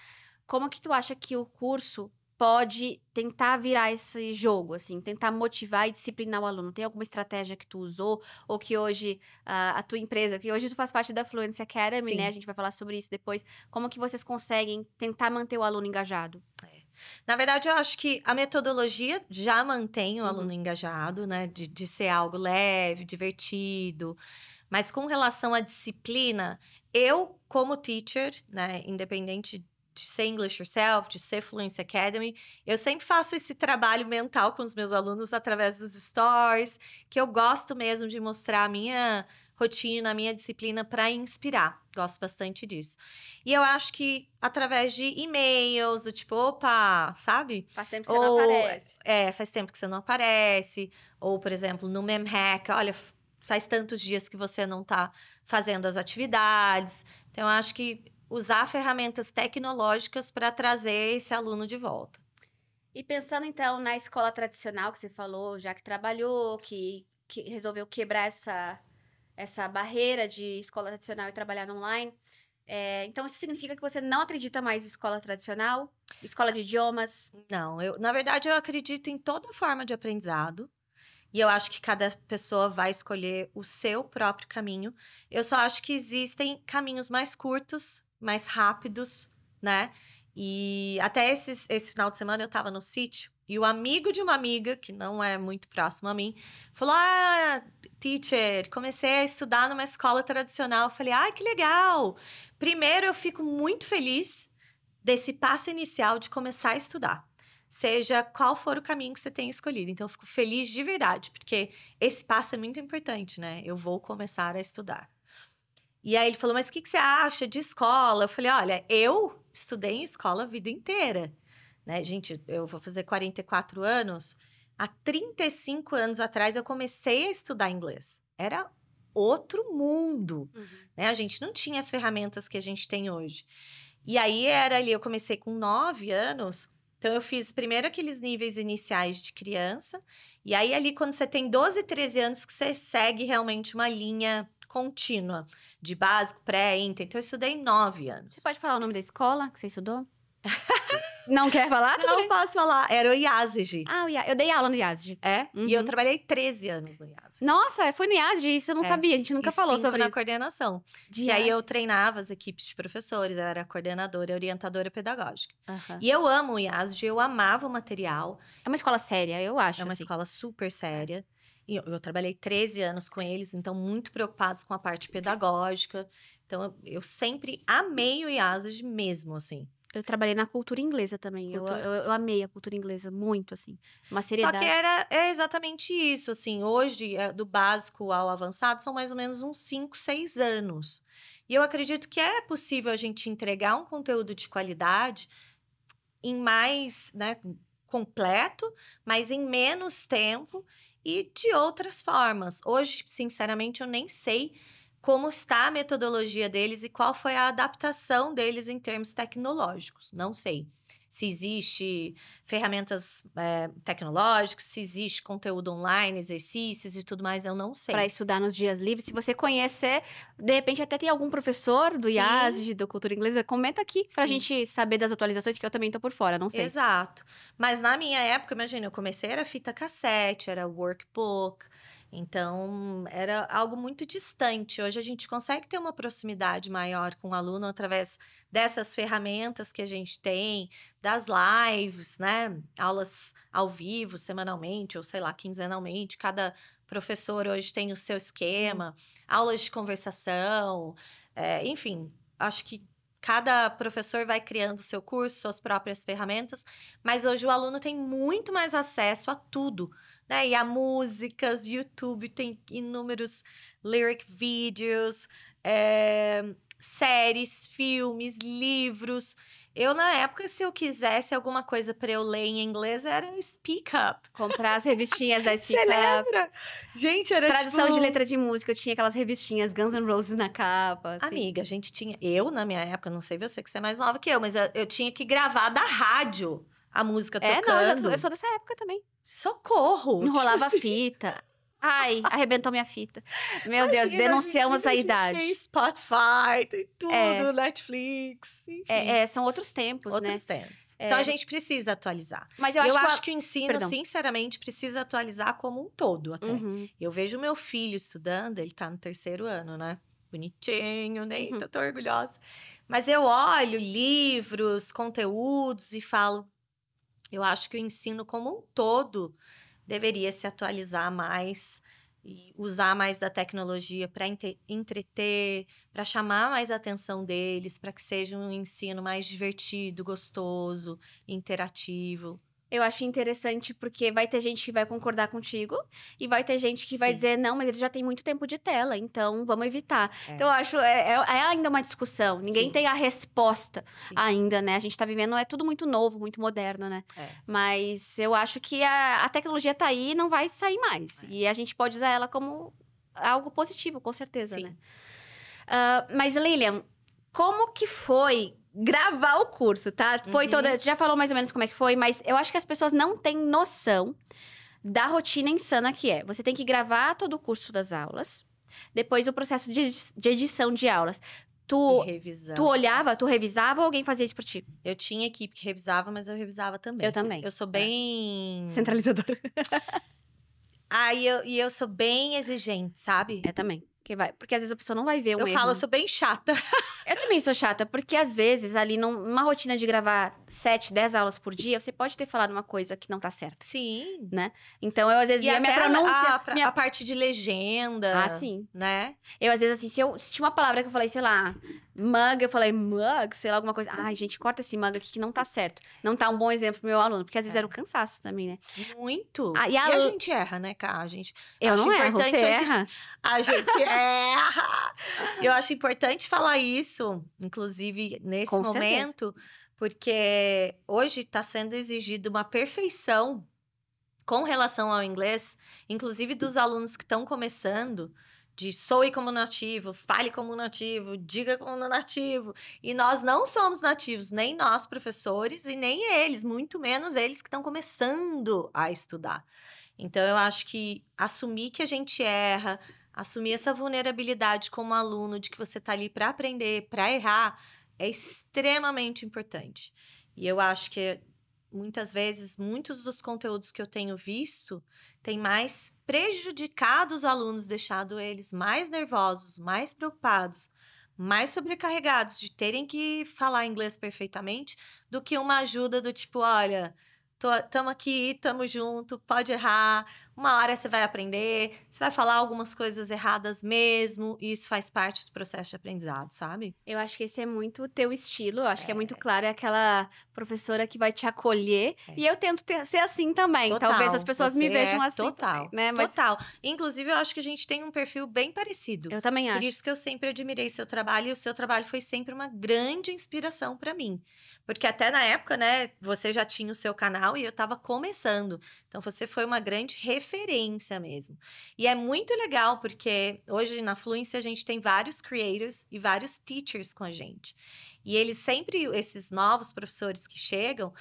como que tu acha que o curso pode tentar virar esse jogo, assim, tentar motivar e disciplinar o aluno? Tem alguma estratégia que tu usou ou que hoje a, ah, a tua empresa, que hoje tu faz parte da Fluency Academy, né? Sim. né? A gente vai falar sobre isso depois. Como que vocês conseguem tentar manter o aluno engajado? É. Na verdade, eu acho que a metodologia já mantém o uhum. aluno uhum. engajado, né? De, de ser algo leve, divertido. Mas com relação à disciplina, eu, como teacher, né, independente de ser English Yourself, de ser Fluency Academy, eu sempre faço esse trabalho mental com os meus alunos através dos stories, que eu gosto mesmo de mostrar a minha rotina, a minha disciplina para inspirar. Gosto bastante disso. E eu acho que através de e-mails, do tipo, opa, sabe? Faz tempo que você não aparece. É, faz tempo que você não aparece. Ou, por exemplo, no MemHack, olha, faz tantos dias que você não está fazendo as atividades. Então, eu acho que usar ferramentas tecnológicas para trazer esse aluno de volta. E pensando então na escola tradicional que você falou, já que trabalhou, que, que resolveu quebrar essa, essa barreira de escola tradicional e trabalhar online, é, então, isso significa que você não acredita mais em escola tradicional, escola de idiomas? Não, eu, na verdade, eu acredito em toda forma de aprendizado. E eu acho que cada pessoa vai escolher o seu próprio caminho. Eu só acho que existem caminhos mais curtos mais rápidos, né? E até esses, esse final de semana eu estava no sítio e o amigo de uma amiga, que não é muito próximo a mim, falou: Ah, teacher, comecei a estudar numa escola tradicional. Eu falei: Ah, que legal! Primeiro, eu fico muito feliz desse passo inicial de começar a estudar, seja qual for o caminho que você tenha escolhido. Então, eu fico feliz de verdade, porque esse passo é muito importante, né? Eu vou começar a estudar. E aí ele falou: Mas o que, que você acha de escola? Eu falei: Olha, eu estudei em escola a vida inteira. Né? Gente, eu vou fazer 44 anos. Há 35 anos atrás eu comecei a estudar inglês. Era outro mundo. Uhum. Né? A gente não tinha as ferramentas que a gente tem hoje. E aí era ali, eu comecei com 9 anos. Então, eu fiz primeiro aqueles níveis iniciais de criança. E aí, ali, quando você tem 12, 13 anos, que você segue realmente uma linha contínua, de básico, pré, inter. Então, eu estudei nove anos. Você pode falar o nome da escola que você estudou? Não quer falar? Tudo não bem? posso falar. Era o IASG. Ah, o eu dei aula no IASG. É? Uhum. E eu uhum. trabalhei 13 anos no IASG. Nossa, foi no IASG, isso eu não é. sabia. A gente nunca e falou sobre na isso. coordenação. De e IASG. aí eu treinava as equipes de professores, eu era coordenadora, orientadora pedagógica. Uhum. E eu amo o IASG, eu amava o material. É uma escola séria, eu acho. É uma assim. escola super séria. É eu, eu trabalhei 13 anos com eles, então muito preocupados com a parte pedagógica. Então eu, sempre amei o IASAG mesmo, assim. Eu trabalhei na cultura inglesa também. Cultura. Eu, eu, eu, amei a cultura inglesa muito, assim. Uma seriedade. Só que era é exatamente isso, assim. Hoje, é, do básico ao avançado, são mais ou menos uns 5, 6 anos. E eu acredito que é possível a gente entregar um conteúdo de qualidade em mais, né, completo, mas em menos tempo e de outras formas. Hoje, sinceramente, eu nem sei como está a metodologia deles e qual foi a adaptação deles em termos tecnológicos. Não sei se existe ferramentas é, tecnológicas, se existe conteúdo online, exercícios e tudo mais, eu não sei. Para estudar nos dias livres, se você conhecer, de repente até tem algum professor do IAS, de, do Cultura Inglesa, comenta aqui para a gente saber das atualizações, que eu também estou por fora, não sei. Exato. Mas na minha época, imagina, eu comecei, era fita cassete, era workbook, então, era algo muito distante. Hoje a gente consegue ter uma proximidade maior com o aluno através dessas ferramentas que a gente tem, das lives, né? Aulas ao vivo, semanalmente, ou sei lá, quinzenalmente. Cada professor hoje tem o seu esquema, uhum. aulas de conversação, é, enfim, acho que cada professor vai criando o seu curso, suas próprias ferramentas, mas hoje o aluno tem muito mais acesso a tudo né? E há músicas, YouTube tem inúmeros lyric videos, é, séries, filmes, livros. Eu, na época, se eu quisesse alguma coisa para eu ler em inglês, era Speak Up. Comprar as revistinhas da Speak Up. Lembra? Gente, era Tradução tipo... de letra de música, eu tinha aquelas revistinhas Guns N' Roses na capa. Assim. Amiga, a gente tinha. Eu, na minha época, não sei você que você é mais nova que eu, mas eu, eu tinha que gravar da rádio a música tocando. É, não, eu, eu sou dessa época também. Socorro! Tipo Enrolava tipo assim... fita. Ai, arrebentou minha fita. Meu Imagina, Deus, denunciamos a, gente, a, a idade. Tem Spotify, tem é. tudo, é, Netflix. É, é, são outros tempos, né? outros né? tempos. É. Então a gente precisa atualizar. Mas eu, eu acho, que, acho que o ensino, Perdão. sinceramente, precisa atualizar como um todo até. Uhum. Eu vejo meu filho estudando, ele tá no terceiro ano, né? Bonitinho, nem né? uhum. tô, tô orgulhosa. Mas eu olho livros, conteúdos e falo: eu acho que o ensino como um todo deveria se atualizar mais e usar mais da tecnologia para entreter, para chamar mais a atenção deles, para que seja um ensino mais divertido, gostoso, interativo eu acho interessante porque vai ter gente que vai concordar contigo e vai ter gente que Sim. vai dizer, não, mas ele já tem muito tempo de tela, então vamos evitar. É. Então, eu acho, é, é, é, ainda uma discussão. Ninguém Sim. tem a resposta Sim. ainda, né? A gente tá vivendo, é tudo muito novo, muito moderno, né? É. Mas eu acho que a, a, tecnologia tá aí e não vai sair mais. É. E a gente pode usar ela como algo positivo, com certeza, né? Uh, mas, Lilian, como que foi gravar o curso, tá? Foi uhum. toda. Já falou mais ou menos como é que foi, mas eu acho que as pessoas não têm noção da rotina insana que é. Você tem que gravar todo o curso das aulas, depois o processo de, edição de aulas. Tu, tu olhava, tu revisava ou alguém fazia isso por ti? Eu tinha equipe que revisava, mas eu revisava também. Eu também. Eu sou bem. É. Centralizadora. Aí ah, eu, e eu sou bem exigente, sabe? É também vai? Porque às vezes a pessoa não vai ver um eu erro. falo, eu sou bem chata. eu também sou chata, porque às vezes ali numa rotina de gravar 7, 10 aulas por dia, você pode ter falado uma coisa que não tá certa. Sim. Né? Então eu às vezes e a minha pronúncia, a, minha... a parte de legenda, Ah, sim. né? Eu às vezes assim, se eu se tinha uma palavra que eu falei, sei lá, mug, eu falei mug, sei lá alguma coisa. Ai, gente, corta esse mug aqui que não tá certo. Não tá um bom exemplo pro meu aluno, porque às vezes é. era o cansaço também, né? Muito. Ah, e, a... e, a... gente erra, né, cara? A gente Eu Acho não erro, você a gente... erra. A gente é. Eu acho importante falar isso, inclusive nesse Com momento, certeza. porque hoje está sendo exigido uma perfeição com relação ao inglês, inclusive dos alunos que estão começando, de soe como nativo, fale como nativo, diga como nativo. E nós não somos nativos, nem nós professores e nem eles, muito menos eles que estão começando a estudar. Então eu acho que assumir que a gente erra, assumir essa vulnerabilidade como aluno de que você está ali para aprender, para errar, é extremamente importante. E eu acho que muitas vezes muitos dos conteúdos que eu tenho visto têm mais prejudicado os alunos, deixado eles mais nervosos, mais preocupados, mais sobrecarregados de terem que falar inglês perfeitamente do que uma ajuda do tipo, olha, tamo aqui, tamo junto, pode errar, uma hora você vai aprender, você vai falar algumas coisas erradas mesmo, e isso faz parte do processo de aprendizado, sabe? Eu acho que esse é muito o teu estilo, eu acho é. que é muito é. claro, é aquela professora que vai te acolher, é. e eu tento ter, ser assim também. Total. Talvez as pessoas você me vejam é assim. Total. Também, né? Mas... Total. Inclusive, eu acho que a gente tem um perfil bem parecido. Eu também acho. Por isso que eu sempre admirei seu trabalho, e o seu trabalho foi sempre uma grande inspiração para mim. Porque até na época, né, você já tinha o seu canal e eu tava começando. Então, você foi uma grande referência referência mesmo. E é muito legal porque hoje na Fluência a gente tem vários creators e vários teachers com a gente. E eles sempre, esses novos professores que chegam,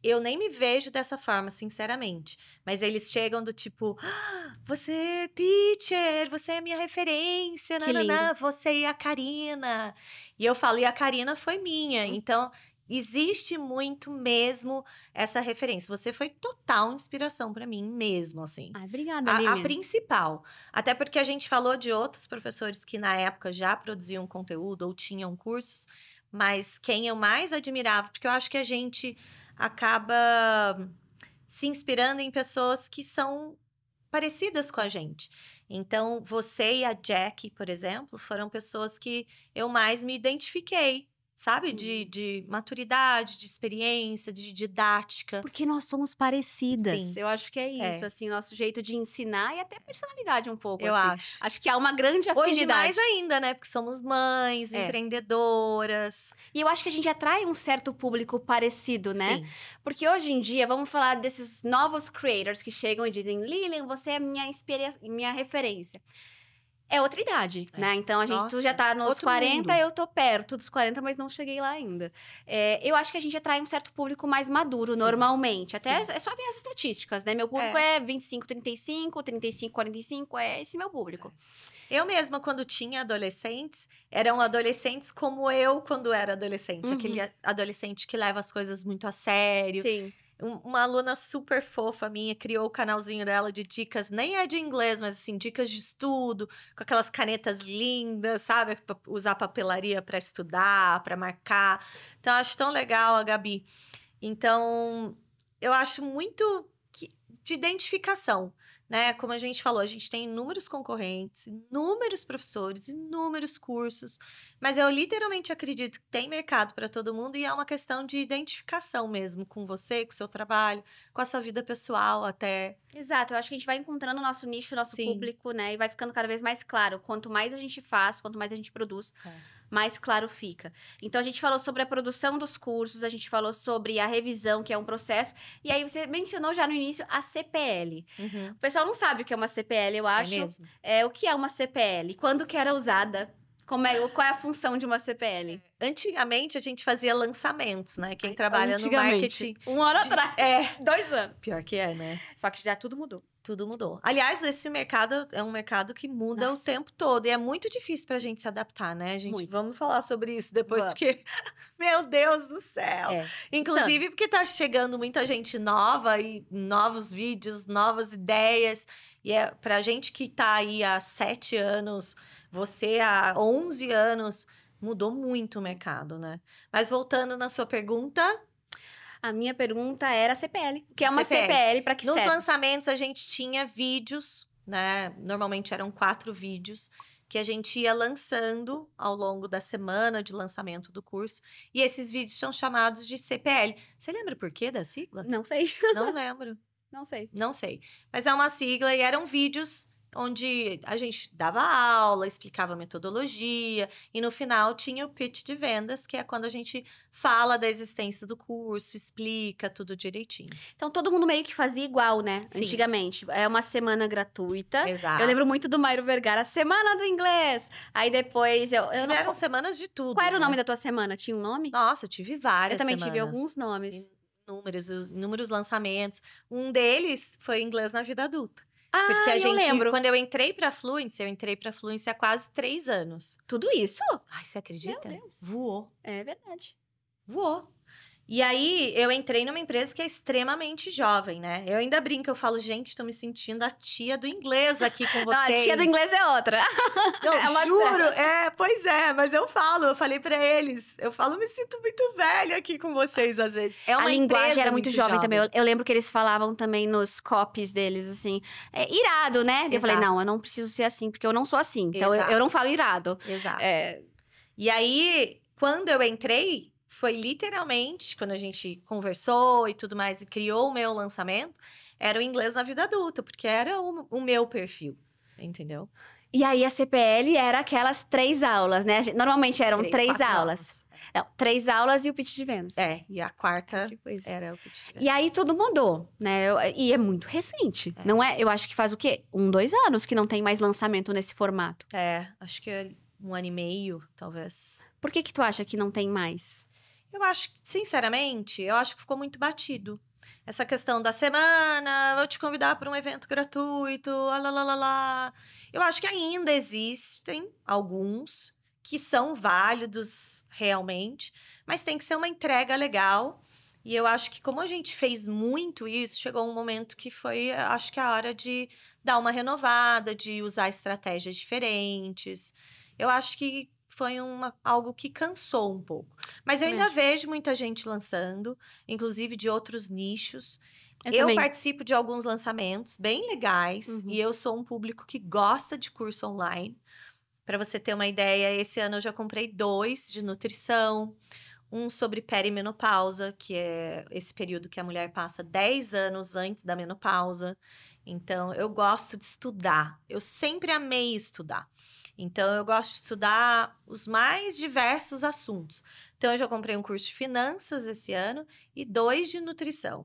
eu nem me vejo dessa forma, sinceramente. Mas eles chegam do tipo: ah, você é teacher, você é minha referência, nananã, você e a Karina. E eu falo: e a Karina foi minha. Hum. Então, Existe muito mesmo essa referência. Você foi total inspiração para mim mesmo, assim. Ah, obrigada, a, a principal. Até porque a gente falou de outros professores que na época já produziam conteúdo ou tinham cursos, mas quem eu mais admirava, porque eu acho que a gente acaba se inspirando em pessoas que são parecidas com a gente. Então, você e a Jack, por exemplo, foram pessoas que eu mais me identifiquei sabe? De, de maturidade, de experiência, de didática. Porque nós somos parecidas. Sim, eu acho que é isso, é. assim, nosso jeito de ensinar e até personalidade um pouco. Eu assim. acho. Acho que há uma grande afinidade. Hoje mais ainda, né? Porque somos mães, é. empreendedoras. E eu acho que a gente atrai um certo público parecido, né? Sim. Porque hoje em dia, vamos falar desses novos creators que chegam e dizem, Lilian, você é minha, minha referência é outra idade, é. né? Então a gente Nossa, tu já tá nos 40, mundo. eu tô perto dos 40, mas não cheguei lá ainda. É, eu acho que a gente atrai um certo público mais maduro Sim. normalmente. Até Sim. é só ver as estatísticas, né? Meu público é, é 25, 35, 35, 45, é esse meu público. É. Eu mesma, quando tinha adolescentes, eram adolescentes como eu quando era adolescente. Uhum. Aquele adolescente que leva as coisas muito a sério. Sim uma aluna super fofa minha criou o canalzinho dela de dicas, nem é de inglês, mas assim, dicas de estudo, com aquelas canetas lindas, sabe? Pra usar papelaria para estudar, para marcar. Então, acho tão legal a Gabi. Então, eu acho muito que de identificação. Né? Como a gente falou, a gente tem inúmeros concorrentes, inúmeros professores, inúmeros cursos, mas eu literalmente acredito que tem mercado para todo mundo e é uma questão de identificação mesmo com você, com o seu trabalho, com a sua vida pessoal até. Exato, eu acho que a gente vai encontrando o nosso nicho, o nosso Sim. público, né? E vai ficando cada vez mais claro. Quanto mais a gente faz, quanto mais a gente produz. É mais claro fica. Então a gente falou sobre a produção dos cursos, a gente falou sobre a revisão, que é um processo, e aí você mencionou já no início a a CPL. Uhum. O pessoal não sabe o que é uma CPL, eu é acho. É, é o que é uma CPL, quando que era usada como é, qual é a função de uma CPL? Antigamente a gente fazia lançamentos, né? Quem trabalha no marketing. Um ano de, atrás. É. Dois anos. Pior que é, né? Só que já tudo mudou. Tudo mudou. Aliás, esse mercado é um mercado que muda Nossa. o tempo todo e é muito difícil para a gente se adaptar, né, a gente? Muito. Vamos falar sobre isso depois, porque, meu Deus do céu! É. Inclusive, Sano. porque está chegando muita gente nova e novos vídeos, novas ideias. E é pra gente que está aí há sete anos você há 11 anos mudou muito o mercado, né? Mas voltando na sua pergunta, a minha pergunta era CPL, que é uma CPL, CPL para que Nos serve? lançamentos a gente tinha vídeos, né? Normalmente eram quatro vídeos que a gente ia lançando ao longo da semana de lançamento do curso. E esses vídeos são chamados de CPL. Você lembra por quê da sigla? Não sei. Não lembro. Não sei. Não sei. Mas é uma sigla e eram vídeos onde a gente dava aula, explicava metodologia e no final tinha o pitch de vendas, que é quando a gente fala da existência do curso, explica tudo direitinho. Então todo mundo meio que fazia igual, né? Sim. Antigamente, é uma semana gratuita. Exato. Eu lembro muito do Mairo Vergara, semana do inglês. Aí depois eu, eu tiveram não... semanas de tudo. Qual era né? o nome da tua semana? Tinha um nome? Nossa, eu tive várias. Eu também semanas. tive alguns nomes. Inúmeros, inúmeros lançamentos. Um deles foi inglês na vida adulta. Ah, Porque a ah, gente, lembro. quando eu entrei pra Fluence, eu entrei pra Fluence há quase três anos. Tudo isso? Ai, você acredita? Voou. É verdade. Voou. E aí eu entrei numa empresa que é extremamente jovem, né? Eu ainda brinco, eu falo, gente, estou me sentindo a tia do inglês aqui com vocês. Não, a tia do inglês é outra. Não, é juro, é, pois é, mas eu falo, eu falei para eles, eu falo, me sinto muito velha aqui com vocês às vezes. É a linguagem era muito, muito jovem, jovem, também. Eu, eu, lembro que eles falavam também nos copies deles assim, é, irado, né? Eu falei, não, eu não preciso ser assim, porque eu não sou assim. Então eu, eu, não falo irado. Exato. É... E aí, quando eu entrei, foi literalmente, quando a gente conversou e tudo mais, e criou o meu lançamento, era o inglês na vida adulta, porque era o, o meu perfil, entendeu? E aí a CPL era aquelas três aulas, né? Normalmente eram três, três aulas. aulas. Não, três aulas e o pitch de vendas. É, e a quarta é, tipo era o pitch de vendas. E aí tudo mudou, né? Eu, e é muito recente. É. Não é, eu acho que faz o quê? Um, dois anos que não tem mais lançamento nesse formato. É, acho que é um ano e meio, talvez. Por que que tu acha que não tem mais? Eu acho, sinceramente, eu acho que ficou muito batido. Essa questão da semana, vou te convidar para um evento gratuito, lá, lá, lá, lá. Eu acho que ainda existem alguns que são válidos realmente, mas tem que ser uma entrega legal. E eu acho que como a gente fez muito isso, chegou um momento que foi, acho que é a hora de dar uma renovada, de usar estratégias diferentes. Eu acho que foi uma, algo que cansou um pouco. Mas eu, ainda acho. vejo muita gente lançando, inclusive de outros nichos. Eu, eu participo de alguns lançamentos bem legais uhum. e eu sou um público que gosta de curso online. Para você ter uma ideia, esse ano eu já comprei dois de nutrição, um sobre perimenopausa, que é esse período que a mulher passa 10 anos antes da menopausa. Então, eu gosto de estudar. Eu sempre amei estudar. Então, eu gosto de estudar os mais diversos assuntos. Então, eu já comprei um curso de finanças esse ano e dois de nutrição.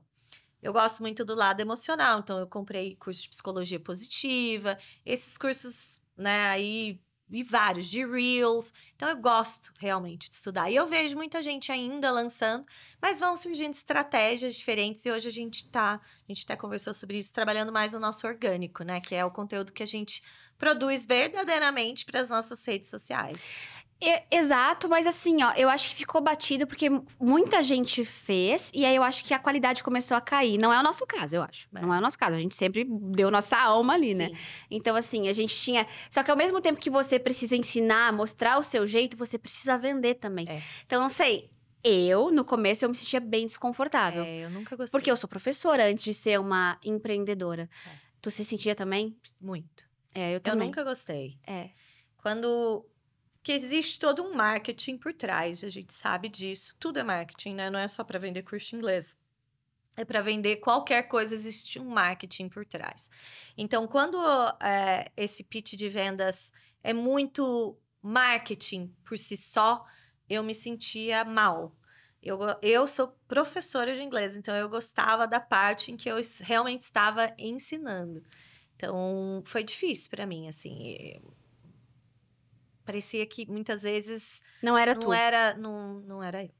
Eu gosto muito do lado emocional, então eu comprei curso de psicologia positiva, esses cursos, né, aí e vários de Reels. Então eu gosto realmente de estudar. E eu vejo muita gente ainda lançando, mas vão surgindo estratégias diferentes e hoje a gente tá, a gente até conversou sobre isso, trabalhando mais o nosso orgânico, né, que é o conteúdo que a gente produz verdadeiramente para as nossas redes sociais exato, mas assim, ó, eu acho que ficou batido porque muita gente fez e aí eu acho que a qualidade começou a cair. Não é o nosso caso, eu acho. É. Não é o nosso caso. A gente sempre deu nossa alma ali, né? Sim. né? Então, assim, a gente tinha. Só que ao mesmo tempo que você precisa ensinar, mostrar o seu jeito, você precisa vender também. É. Então, não sei. Eu, no começo, eu me sentia bem desconfortável. É, eu nunca gostei. Porque eu sou professora antes de ser uma empreendedora. É. Tu se sentia também? Muito. É, eu também. Eu nunca gostei. É. Quando que existe todo um marketing por trás, a gente sabe disso. Tudo é marketing, né? Não é só para vender curso de inglês. É para vender qualquer coisa, existe um marketing por trás. Então, quando é, esse pitch de vendas é muito marketing por si só, eu me sentia mal. Eu, eu sou professora de inglês, então eu gostava da parte em que eu realmente estava ensinando. Então, foi difícil para mim, assim. Eu, parecia que muitas vezes não era não tu. era não, não era eu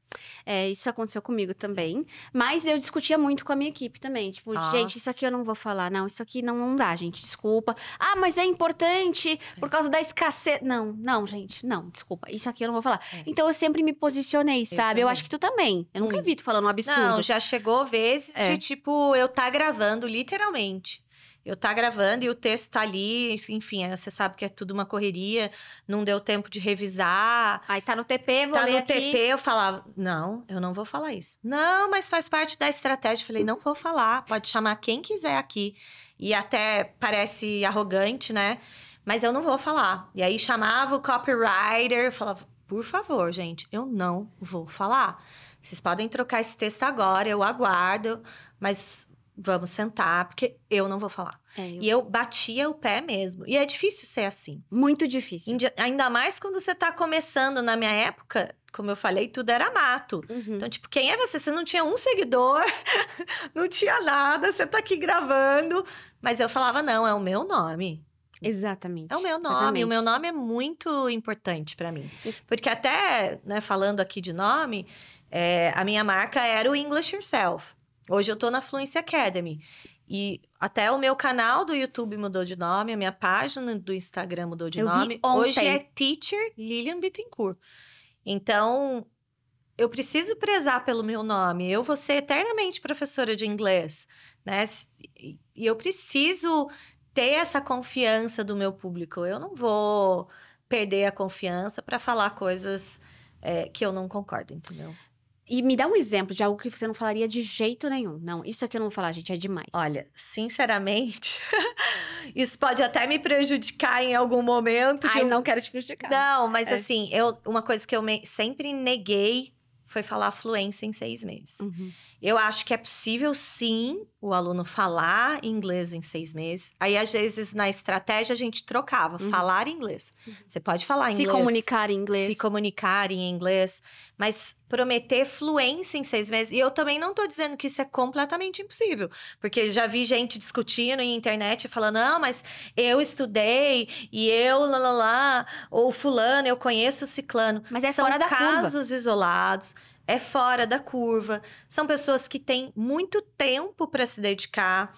é, isso aconteceu comigo também mas eu discutia muito com a minha equipe também tipo Nossa. gente isso aqui eu não vou falar não isso aqui não, não dá gente desculpa ah mas é importante é. por causa da escassez não não gente não desculpa isso aqui eu não vou falar é. então eu sempre me posicionei sabe eu, eu acho que tu também eu nunca hum. vi tu falando um absurdo não já chegou vezes é. de tipo eu tá gravando literalmente eu tá gravando e o texto tá ali, enfim, você sabe que é tudo uma correria, não deu tempo de revisar. Aí tá no TP, vou tá ler aqui. Tá no TP, eu falava, não, eu não vou falar isso. Não, mas faz parte da estratégia. Eu falei, não vou falar, pode chamar quem quiser aqui. E até parece arrogante, né? Mas eu não vou falar. E aí chamava o copywriter, falava, por favor, gente, eu não vou falar. Vocês podem trocar esse texto agora, eu aguardo, mas vamos sentar, porque eu não vou falar. É, eu... E eu batia o pé mesmo. E é difícil ser assim. Muito difícil. Ainda mais quando você tá começando. Na minha época, como eu falei, tudo era mato. Uhum. Então, tipo, quem é você? Você não tinha um seguidor, não tinha nada, você tá aqui gravando. Mas eu falava, não, é o meu nome. Exatamente. É o meu nome. Exatamente. O meu nome é muito importante para mim. Porque até, né, falando aqui de nome, é, a minha marca era o English Yourself. Hoje eu tô na Fluency Academy. E até o meu canal do YouTube mudou de nome, a minha página do Instagram mudou de eu nome. Hoje é Teacher Lilian Bittencourt. Então, eu preciso prezar pelo meu nome. Eu vou ser eternamente professora de inglês, né? E eu preciso ter essa confiança do meu público. Eu não vou perder a confiança para falar coisas é, que eu não concordo, entendeu? E me dá um exemplo de algo que você não falaria de jeito nenhum. Não, isso aqui eu não vou falar, gente, é demais. Olha, sinceramente, isso pode até me prejudicar em algum momento. Ai, não quero te prejudicar. Não, mas é. assim, eu, uma coisa que eu me... sempre neguei foi falar fluência em seis meses. Uhum. Eu acho que é possível, sim, o aluno falar inglês em seis meses. Aí, às vezes, na estratégia, a gente trocava, uhum. falar inglês. Uhum. Você pode falar inglês. Se comunicar em inglês. Se comunicar em inglês. Mas prometer fluência em seis meses. E eu também não estou dizendo que isso é completamente impossível, porque já vi gente discutindo em internet falando: não, mas eu estudei e eu lá, lá, lá ou fulano, eu conheço o ciclano. Mas é São fora da casos curva. isolados. É fora da curva. São pessoas que têm muito tempo para se dedicar,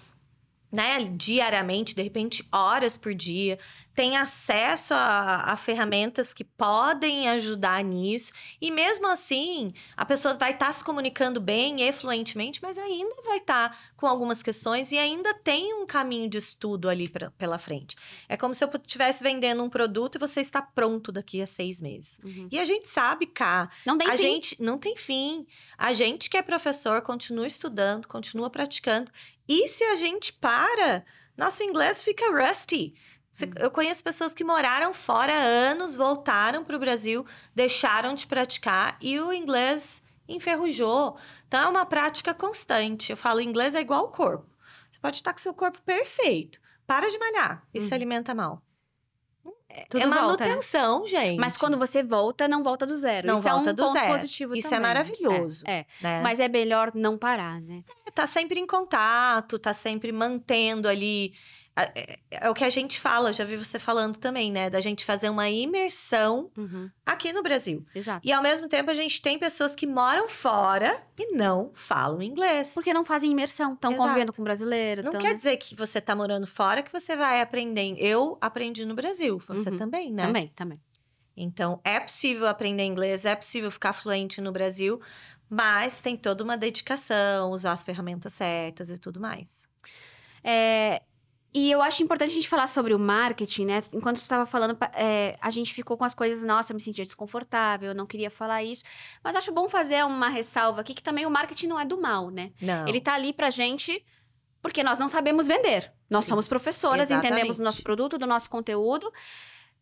né, diariamente, de repente horas por dia, tem acesso a, a, ferramentas que podem ajudar nisso. E mesmo assim, a pessoa vai estar tá se comunicando bem e fluentemente, mas ainda vai estar tá com algumas questões e ainda tem um caminho de estudo ali pra, pela frente. É como se eu estivesse vendendo um produto e você está pronto daqui a seis meses. Uhum. E a gente sabe, cá, não tem a fim. gente não tem fim. A gente que é professor continua estudando, continua praticando e se a gente para, nosso inglês fica rusty. Hum. Eu conheço pessoas que moraram fora anos, voltaram para o Brasil, deixaram de praticar e o inglês enferrujou. Então é uma prática constante. Eu falo, inglês é igual o corpo. Você pode estar com seu corpo perfeito. Para de malhar e se uhum. alimenta mal. Tudo é né? manutenção, volta, gente. Mas quando você volta, não volta do zero. Não Isso é volta é um do zero. positivo Isso é também. é maravilhoso. É, é. Né? Mas é melhor não parar, né? É, tá sempre em contato, tá sempre mantendo ali é, é, é o que a gente fala, já vi você falando também, né? Da gente fazer uma imersão uhum. aqui no Brasil. Exato. E ao mesmo tempo a gente tem pessoas que moram fora e não falam inglês. Porque não fazem imersão, estão convivendo com brasileiro. Não tão, quer né? dizer que você está morando fora que você vai aprender. Eu aprendi no Brasil, você uhum. também, né? Também, também. Então, é possível aprender inglês, é possível ficar fluente no Brasil, mas tem toda uma dedicação, usar as ferramentas certas e tudo mais. É, e eu acho importante a gente falar sobre o marketing, né? Enquanto você estava falando, é, a gente ficou com as coisas, nossa, eu me sentia desconfortável, eu não queria falar isso. Mas acho bom fazer uma ressalva aqui que também o marketing não é do mal, né? Não. Ele tá ali pra gente porque nós não sabemos vender. Nós Sim. somos professoras, Exatamente. entendemos do nosso produto, do nosso conteúdo.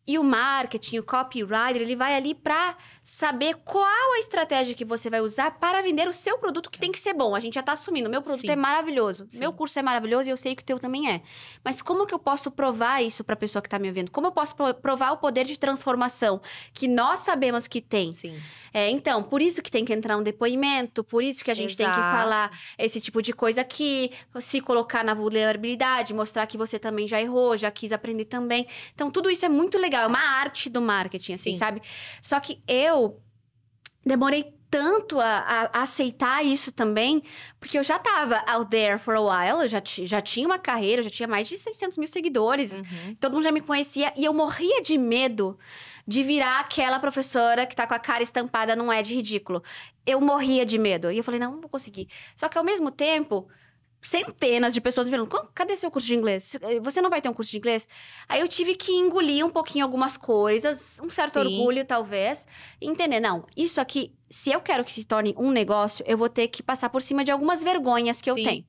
E o marketing, o copywriter, ele vai ali para saber qual a estratégia que você vai usar para vender o seu produto que tem que ser bom. A gente já está assumindo, meu produto Sim. é maravilhoso, Sim. meu curso é maravilhoso e eu sei que o teu também é. Mas como que eu posso provar isso para a pessoa que está me vendo? Como eu posso provar o poder de transformação que nós sabemos que tem? Sim. É, então, por isso que tem que entrar um depoimento, por isso que a gente Exato. tem que falar esse tipo de coisa aqui, se colocar na vulnerabilidade, mostrar que você também já errou, já quis aprender também. Então, tudo isso é muito legal legal, é uma arte do marketing, assim, Sim. sabe? Só que eu demorei tanto a, a, a, aceitar isso também, porque eu já estava out there for a while, eu já, já tinha uma carreira, já tinha mais de 600 mil seguidores, uhum. todo mundo já me conhecia, e eu morria de medo de virar aquela professora que tá com a cara estampada num é Ed ridículo. Eu morria de medo. E eu falei, não, não vou conseguir. Só que ao mesmo tempo, centenas de pessoas me perguntam: cadê seu curso de inglês? Eh, você não vai ter um curso de inglês? Aí eu tive que engolir um pouquinho algumas coisas, um certo Sim. orgulho, talvez, entender: não, isso aqui, se eu quero que se torne um negócio, eu vou ter que passar por cima de algumas vergonhas que Sim. eu tenho.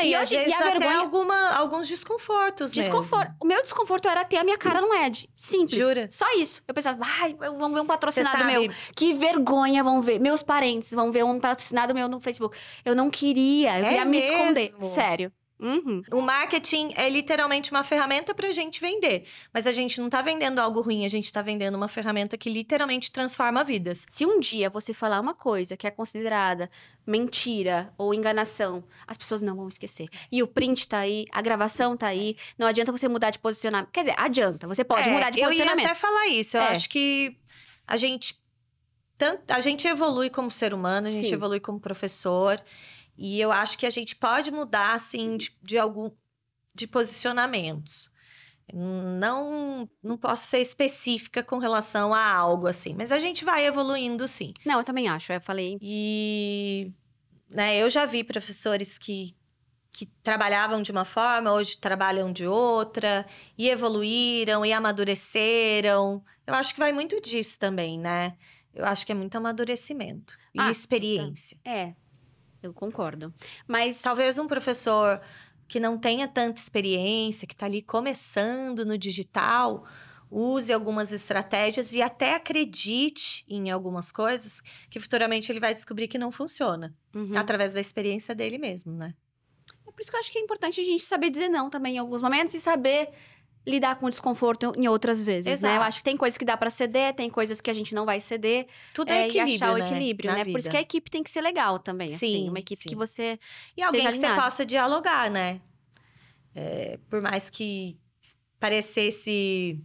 É, e, e hoje, às vezes e até vergonha... alguma, alguns desconfortos Desconforto. Mesmo. O meu desconforto era ter a minha cara no Ed. Simples. Jura? Só isso. Eu pensava, ai, vão ver um patrocinado meu. Que vergonha vão ver. Meus parentes vão ver um patrocinado meu no Facebook. Eu não queria. Eu é queria mesmo? me esconder. Sério. Uhum. O marketing é literalmente uma ferramenta para a gente vender. Mas a gente não está vendendo algo ruim, a gente está vendendo uma ferramenta que literalmente transforma vidas. Se um dia você falar uma coisa que é considerada mentira ou enganação, as pessoas não vão esquecer. E o print tá aí, a gravação tá aí, não adianta você mudar de posicionamento. Quer dizer, adianta, você pode é, mudar de posicionamento. Eu ia até falar isso, eu é. acho que a gente. Tanto, a gente evolui como ser humano, a gente evolui como professor. E eu acho que a gente pode mudar, assim, de, de algum de posicionamentos. Não, não posso ser específica com relação a algo assim, mas a gente vai evoluindo sim. Não, eu também acho, eu falei. E né, eu já vi professores que, que trabalhavam de uma forma, hoje trabalham de outra, e evoluíram e amadureceram. Eu acho que vai muito disso também, né? Eu acho que é muito amadurecimento e ah, experiência. Então, é, eu concordo. Mas talvez um professor que não tenha tanta experiência, que está ali começando no digital, use algumas estratégias e até acredite em algumas coisas que futuramente ele vai descobrir que não funciona uhum. através da experiência dele mesmo, né? É por isso que eu acho que é importante a gente saber dizer não também em alguns momentos e saber lidar com desconforto em outras vezes, Exato. né? Eu acho que tem coisas que dá para ceder, tem coisas que a gente não vai ceder. Tudo é, é equilíbrio, e achar o equilíbrio, né? né? Por isso que a equipe tem que ser legal também, assim, sim, assim, uma equipe sim. que você e alguém que você possa dialogar, né? É, por mais que parecesse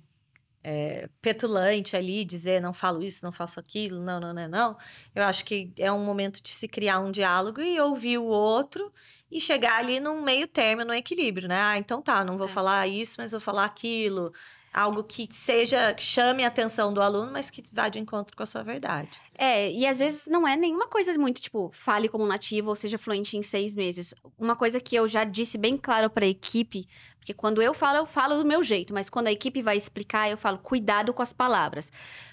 é, petulante ali, dizer não falo isso, não faço aquilo, não, não, não, não. Eu acho que é um momento de se criar um diálogo e ouvir o outro e chegar ali num meio termo, num equilíbrio, né? Ah, então tá, não vou é. falar isso, mas vou falar aquilo algo que seja que chame a atenção do aluno, mas que vá de encontro com a sua verdade. É, e às vezes não é nenhuma coisa muito tipo, fale como nativo ou seja fluente em seis meses. Uma coisa que eu já disse bem claro para a equipe, porque quando eu falo, eu falo do meu jeito, mas quando a equipe vai explicar, eu falo cuidado com as palavras.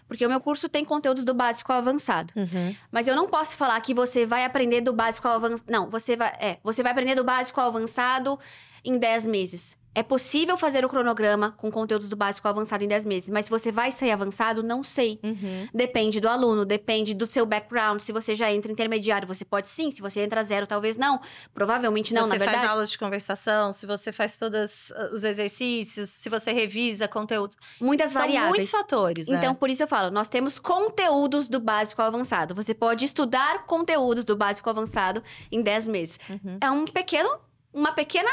Porque o meu curso tem conteúdos do básico ao avançado. Uhum. Mas eu não posso falar que você vai aprender do básico ao avançado. Não, você vai, é, você vai aprender do básico ao avançado em 10 meses. É possível fazer o cronograma com conteúdos do básico avançado em 10 meses, mas se você vai sair avançado, não sei. Uhum. Depende do aluno, depende do seu background. Se você já entra intermediário, você pode sim. Se você entra zero, talvez não. Provavelmente não, você na verdade. Se você faz aulas de conversação, se você faz todos ah, os exercícios, se você revisa conteúdos. Muitas São variáveis. muitos fatores, né? Então, por isso eu falo, nós temos conteúdos do básico avançado. Você pode estudar conteúdos do básico avançado em 10 meses. Uhum. É um pequeno uma pequena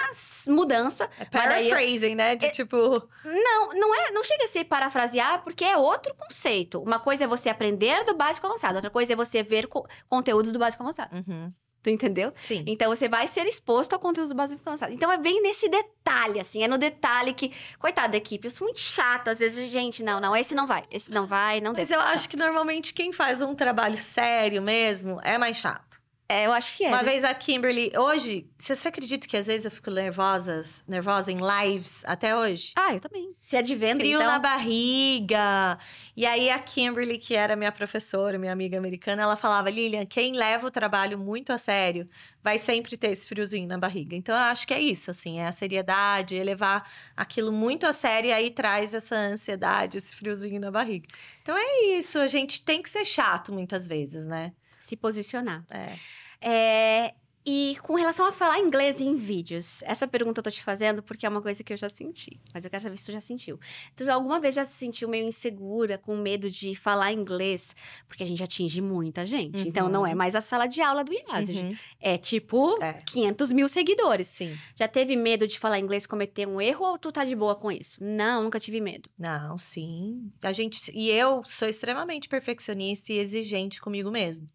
mudança. É paraphrasing, eu... né? De é... tipo. Não, não é. Não chega a se parafrasear, porque é outro conceito. Uma coisa é você aprender do básico avançado, outra coisa é você ver co conteúdos do básico avançado. Uhum. Tu entendeu? Sim. Então você vai ser exposto ao conteúdo do básico avançado. Então é bem nesse detalhe, assim, é no detalhe que. Coitada da equipe, eu sou muito chata. Às vezes, gente, não, não, esse não vai. Esse não vai, não Mas deve. Mas eu acho que normalmente quem faz um trabalho sério mesmo é mais chato. É, eu acho que é. Uma né? vez a Kimberly, hoje, você acredita que às vezes eu fico nervosa, nervosa em lives até hoje? Ah, eu também. Se é de venda, Frio então... na barriga. E aí a Kimberly, que era minha professora, minha amiga americana, ela falava: Lilian, quem leva o trabalho muito a sério vai sempre ter esse friozinho na barriga. Então eu acho que é isso, assim, é a seriedade, é levar aquilo muito a sério e aí traz essa ansiedade, esse friozinho na barriga. Então é isso, a gente tem que ser chato muitas vezes, né? se posicionar. É. É, e com relação a falar inglês em vídeos, essa pergunta eu tô te fazendo porque é uma coisa que eu já senti. Mas eu quero saber se tu já sentiu. Tu alguma vez já se sentiu meio insegura, com medo de falar inglês? Porque a gente atinge muita gente. Uhum. Então não é uhum. mais a sala de aula do IAS. Uhum. É tipo é. 500 mil seguidores. Sim. Já teve medo de falar inglês, cometer um erro ou tu tá de boa com isso? Não, nunca tive medo. Não, sim. A gente. E eu sou extremamente perfeccionista e exigente comigo mesmo.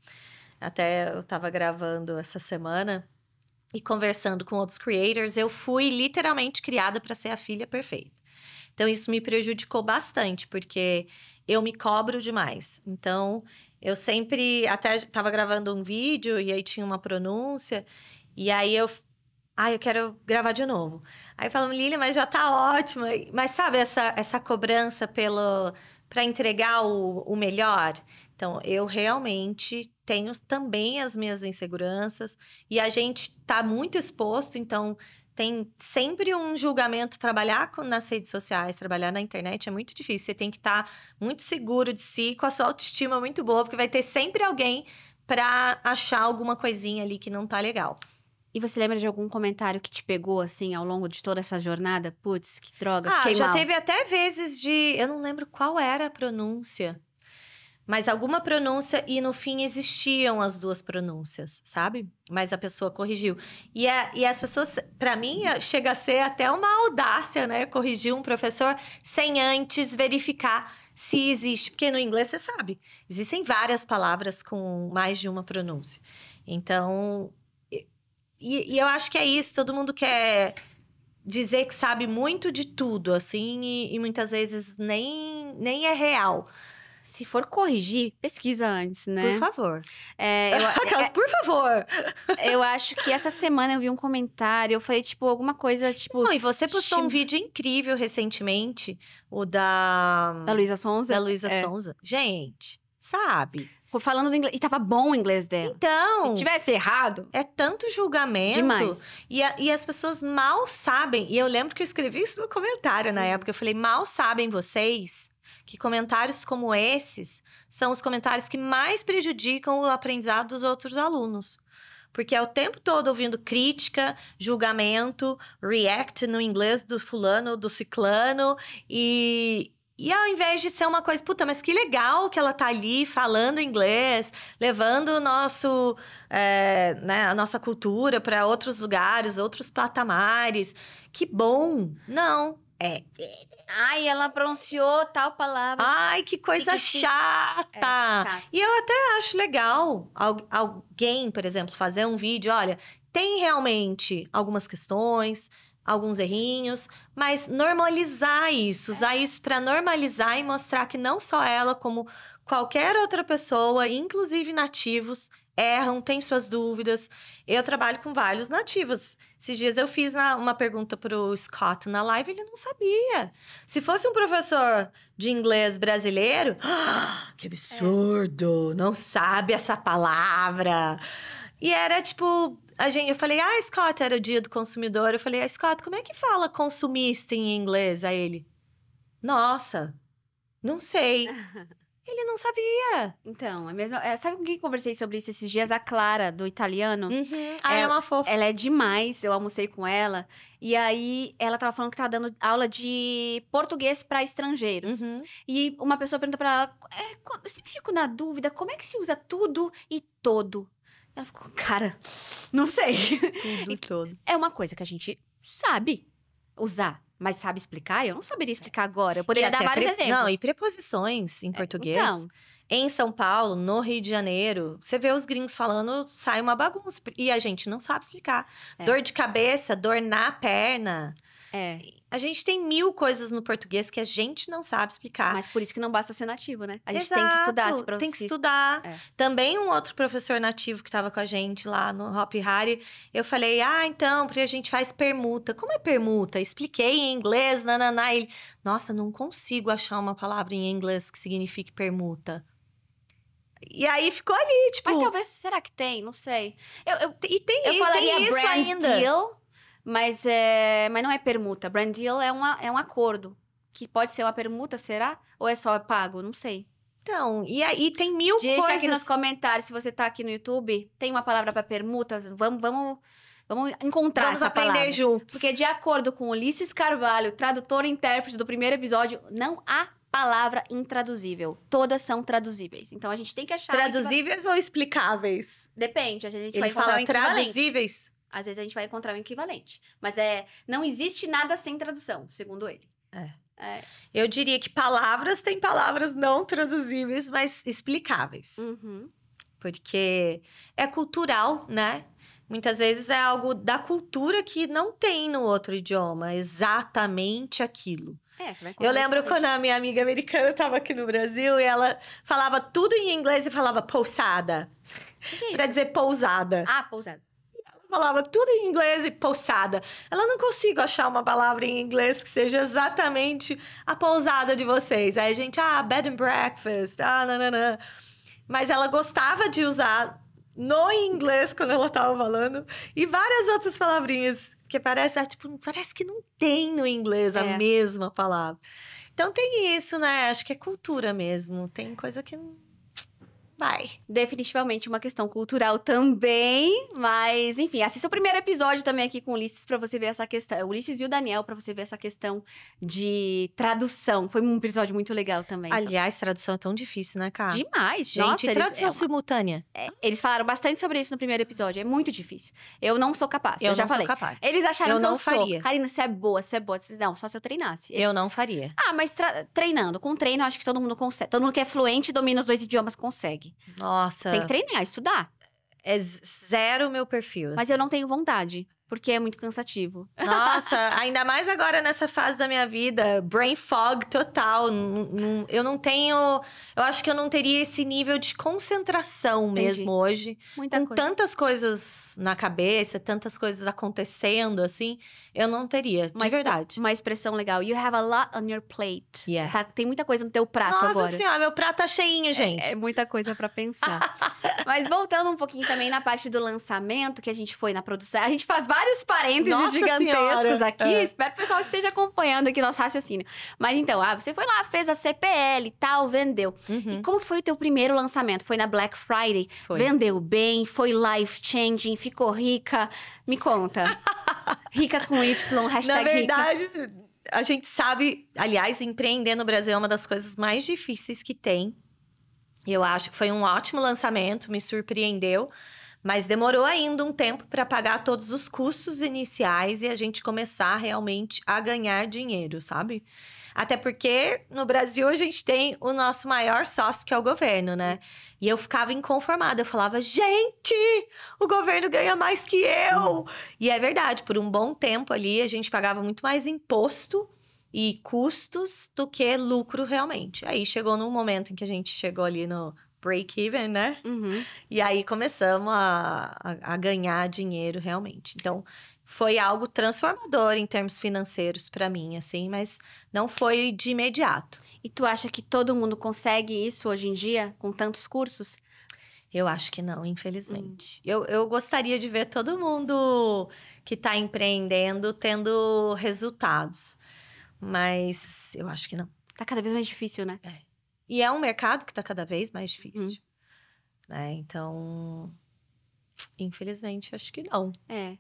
Até eu estava gravando essa semana e conversando com outros creators, eu fui literalmente criada para ser a filha perfeita. Então isso me prejudicou bastante, porque eu me cobro demais. Então eu sempre até estava gravando um vídeo e aí tinha uma pronúncia e aí eu ah, eu quero gravar de novo. Aí falam, Lilia, mas já tá ótima. Mas sabe essa, essa cobrança pelo para entregar o, o melhor? Então, eu realmente tenho também as minhas inseguranças e a gente está muito exposto, então tem sempre um julgamento. Trabalhar com, nas redes sociais, trabalhar na internet é muito difícil. Você tem que estar tá muito seguro de si, com a sua autoestima muito boa, porque vai ter sempre alguém para achar alguma coisinha ali que não tá legal. E você lembra de algum comentário que te pegou, assim, ao longo de toda essa jornada? Putz, que droga, ah, já mal. teve até vezes de... Eu não lembro qual era a pronúncia mas alguma pronúncia e no fim existiam as duas pronúncias, sabe? Mas a pessoa corrigiu. E, é, e as pessoas, para mim, é, chega a ser até uma audácia, né? Corrigir um professor sem antes verificar se existe. Porque no inglês você sabe, existem várias palavras com mais de uma pronúncia. Então, e, e eu acho que é isso, todo mundo quer dizer que sabe muito de tudo, assim, e, e muitas vezes nem, nem é real se for corrigir, pesquisa antes, né? Por favor. É, eu, é, Aquelas, é, por favor! Eu acho que essa semana eu vi um comentário, eu falei, tipo, alguma coisa, tipo... Não, e você postou tipo... um vídeo incrível recentemente, o da... Da Luísa Sonza. Da Luísa é. Sonza. Gente, sabe... Falando do inglês. E tava bom o inglês dela. Então. Se tivesse errado. É tanto julgamento. Demais. E, a, e as pessoas mal sabem. E eu lembro que eu escrevi isso no comentário na hum. época. Eu falei: mal sabem vocês que comentários como esses são os comentários que mais prejudicam o aprendizado dos outros alunos. Porque é o tempo todo ouvindo crítica, julgamento, react no inglês do fulano, do ciclano, e, e ao invés de ser uma coisa, puta, mas que legal que ela tá ali falando inglês, levando o nosso, é, né, a nossa cultura para outros lugares, outros patamares. Que bom! Não. É, é Ai, ela pronunciou tal palavra. Ai, que coisa chata. É, E eu até acho legal alguém, por exemplo, fazer um vídeo, olha, tem realmente algumas questões, alguns errinhos, mas normalizar isso, usar é. isso para normalizar e mostrar que não só ela, como qualquer outra pessoa, inclusive nativos, erram, têm suas dúvidas. Eu trabalho com vários nativos. Esses dias eu fiz na, uma pergunta para o Scott na live, ele não sabia. Se fosse um professor de inglês brasileiro, ah, que absurdo, é. não sabe essa palavra. E era tipo, a gente, eu falei: "Ah, Scott, era o dia do consumidor". Eu falei: "Ah, Scott, como é que fala consumista em inglês?" a ele. Nossa, não sei. Ele não sabia. Então, é mesmo. É, sabe com quem conversei sobre isso esses dias? A Clara, do italiano. Uhum. Ah, é, é uma fofa. Ela é demais, eu almocei com ela. E aí ela tava falando que tava dando aula de português para estrangeiros. Uhum. E uma pessoa perguntou para ela: é, fico na dúvida, como é que se usa tudo e todo? Ela ficou, cara, não sei. Tudo e todo. É uma coisa que a gente sabe usar. Mas sabe explicar? Eu não saberia explicar agora. Eu poderia dar vários exemplos. Não, e preposições em é, português. É, então. Em São Paulo, no Rio de Janeiro, você vê os gringos falando, sai uma bagunça. E a gente não sabe explicar. É. Dor de cabeça, dor na perna. É. A gente tem mil coisas no português que a gente não sabe explicar. Mas por isso que não basta ser nativo, né? A gente Exato, tem que estudar. Se tem que estudar. É. Também um outro professor nativo que estava com a gente lá no Hop Harry, eu falei, ah, então, porque a gente faz permuta. Como é permuta? Expliquei em inglês, nananá. Ele, nossa, não consigo achar uma palavra em inglês que signifique permuta. E aí ficou ali, tipo... Mas talvez, será que tem? Não sei. Eu, eu, e tem, eu falaria tem isso brand ainda. deal mas, é, mas não é permuta. Brand deal é, uma, é um acordo. Que pode ser uma permuta, será? Ou é só pago? Não sei. Então, e aí tem mil Deixa coisas... Deixa aqui nos comentários, se você tá aqui no YouTube, tem uma palavra para permutas? Vamos, vamos, vamos encontrar vamos essa palavra. Vamos aprender juntos. Porque de acordo com Ulisses Carvalho, tradutor e intérprete do primeiro episódio, não há palavra intraduzível. Todas são traduzíveis. Então a gente tem que achar. Traduzíveis vai... ou explicáveis? Depende. A gente Ele vai fala traduzíveis às vezes a gente vai encontrar um equivalente. Mas é, não existe nada sem tradução, segundo ele. É. é. Eu diria que palavras têm palavras não traduzíveis, mas explicáveis. Uhum. Porque é cultural, né? Muitas vezes é algo da cultura que não tem no outro idioma, exatamente aquilo. É, eu lembro quando a minha amiga americana estava aqui no Brasil e ela falava tudo em inglês e falava pousada. O que é isso? pra dizer pousada. Ah, pousada falava tudo em inglês e pousada. Ela não consigo achar uma palavra em inglês que seja exatamente a pousada de vocês. Aí a gente, ah, bed and breakfast, ah, nananã. Mas ela gostava de usar no inglês quando ela estava falando e várias outras palavrinhas que parece, ah, tipo, parece que não tem no inglês é. a mesma palavra. Então tem isso, né? Acho que é cultura mesmo. Tem coisa que não pai. Definitivamente uma questão cultural também, mas enfim, assista o primeiro episódio também aqui com o Ulisses para você ver essa questão. É, o Ulisses e o Daniel para você ver essa questão de tradução. Foi um episódio muito legal também. Aliás, tradução é tão difícil, né, cara? Demais, gente. Nossa, tradução é uma... simultânea. É, eles falaram bastante sobre isso no primeiro episódio. É muito difícil. Eu não sou capaz. Eu, eu já falei. capaz. Eles acharam eu que não eu faria. Sou. Karina, você é boa, você é boa. Não, só se eu treinasse. Eles... Eu não faria. Ah, mas treinando, com treino, acho que todo mundo consegue. Todo mundo que é fluente domina os dois idiomas consegue. Nossa. Tem que treinar, estudar. É zero meu perfil. Mas eu assim. não tenho vontade porque é muito cansativo. Nossa, ainda mais agora nessa fase da minha vida, brain fog total. Eu não tenho, eu acho que eu não teria esse nível de concentração Entendi. mesmo hoje. Muita com coisa. tantas coisas na cabeça, tantas coisas acontecendo assim, eu não teria, de uma verdade. Uma expressão legal. You have a lot on your plate. Yeah. Tá, tem muita coisa no teu prato Nossa agora. Nossa senhora, meu prato tá cheinho, é, gente. É, é muita coisa para pensar. Mas voltando um pouquinho também na parte do lançamento que a gente foi na produção, a gente faz várias vários parênteses Nossa gigantescos senhora. aqui. É. Espero que o pessoal esteja acompanhando aqui nosso raciocínio. Mas então, ah, você foi lá, fez a CPL e tal, vendeu. Uhum. E como que foi o teu primeiro lançamento? Foi na Black Friday? Foi. Vendeu bem? Foi life changing? Ficou rica? Me conta. rica com Y, hashtag Na verdade, rica. a gente sabe... Aliás, empreender no Brasil é uma das coisas mais difíceis que tem. Eu acho que foi um ótimo lançamento, me surpreendeu. Mas demorou ainda um tempo para pagar todos os custos iniciais e a gente começar realmente a ganhar dinheiro, sabe? Até porque no Brasil a gente tem o nosso maior sócio, que é o governo, né? E eu ficava inconformada. Eu falava, gente, o governo ganha mais que eu. E é verdade, por um bom tempo ali a gente pagava muito mais imposto e custos do que lucro realmente. Aí chegou num momento em que a gente chegou ali no break-even, né? Uhum. E aí começamos a, a, a, ganhar dinheiro realmente. Então, foi algo transformador em termos financeiros para mim, assim, mas não foi de imediato. E tu acha que todo mundo consegue isso hoje em dia, com tantos cursos? Eu acho que não, infelizmente. Hum. Eu, eu gostaria de ver todo mundo que está empreendendo tendo resultados, mas eu acho que não. Tá cada vez mais difícil, né? É. E é um mercado que está cada vez mais difícil. Uhum. Né? Então, infelizmente, acho que não. É.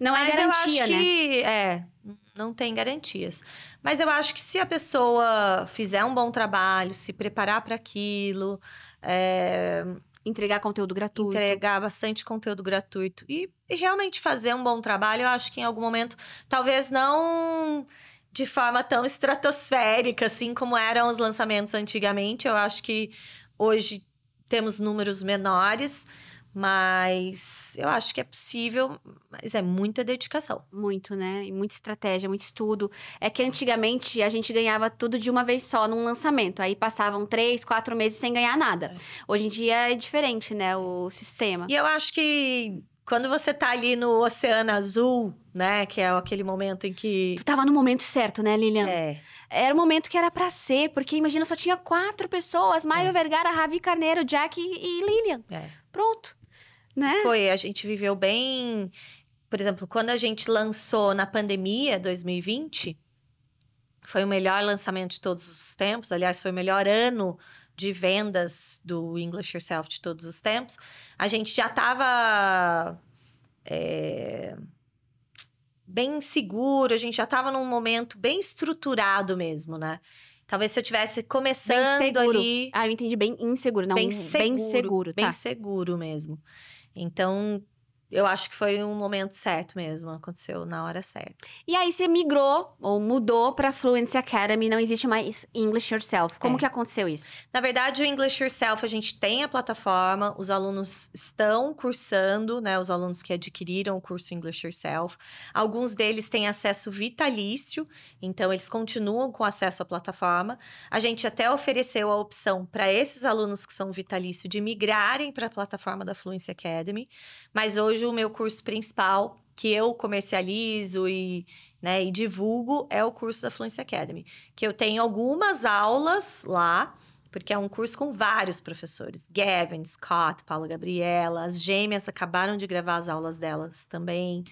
Não é Mas é garantia, eu acho né? que é, não tem garantias. Mas eu acho que se a pessoa fizer um bom trabalho, se preparar para aquilo, é, entregar conteúdo gratuito, entregar bastante conteúdo gratuito e, e realmente fazer um bom trabalho, eu acho que em algum momento, talvez não de forma tão estratosférica, assim como eram os lançamentos antigamente. Eu acho que hoje temos números menores, mas eu acho que é possível, mas é muita dedicação. Muito, né? E muita estratégia, muito estudo. É que antigamente a gente ganhava tudo de uma vez só num lançamento. Aí passavam três, quatro meses sem ganhar nada. É. Hoje em dia é diferente, né? O sistema. E eu acho que quando você tá ali no oceano azul, né? Que é aquele momento em que. Tu tava no momento certo, né, Lilian? É. Era o momento que era para ser, porque imagina, só tinha quatro pessoas: Mário é. Vergara, Ravi Carneiro, Jack e, Lilian. É. Pronto. Né? Foi, a gente viveu bem. Por exemplo, quando a gente lançou na pandemia 2020, foi o melhor lançamento de todos os tempos. Aliás, foi o melhor ano de vendas do English Yourself de todos os tempos, a gente já estava é, bem seguro, a gente já estava num momento bem estruturado mesmo, né? Talvez se eu tivesse começando bem ali. Ah, eu entendi bem inseguro, não bem seguro, bem seguro, tá. bem seguro mesmo. Então, eu acho que foi um momento certo mesmo, aconteceu na hora certa. E aí você migrou ou mudou para Fluency Academy, não existe mais English Yourself. Como é. que aconteceu isso? Na verdade, o English Yourself a gente tem a plataforma, os alunos estão cursando, né, os alunos que adquiriram o curso English Yourself. Alguns deles têm acesso vitalício, então eles continuam com acesso à plataforma. A gente até ofereceu a opção para esses alunos que são vitalício de migrarem para a plataforma da Fluency Academy, mas hoje hoje o meu curso principal, que eu comercializo e, né, e divulgo, é o curso da Fluency Academy. Que eu tenho algumas aulas lá, porque é um curso com vários professores. Gavin, Scott, Paula Gabriela, as gêmeas acabaram de gravar as aulas delas também.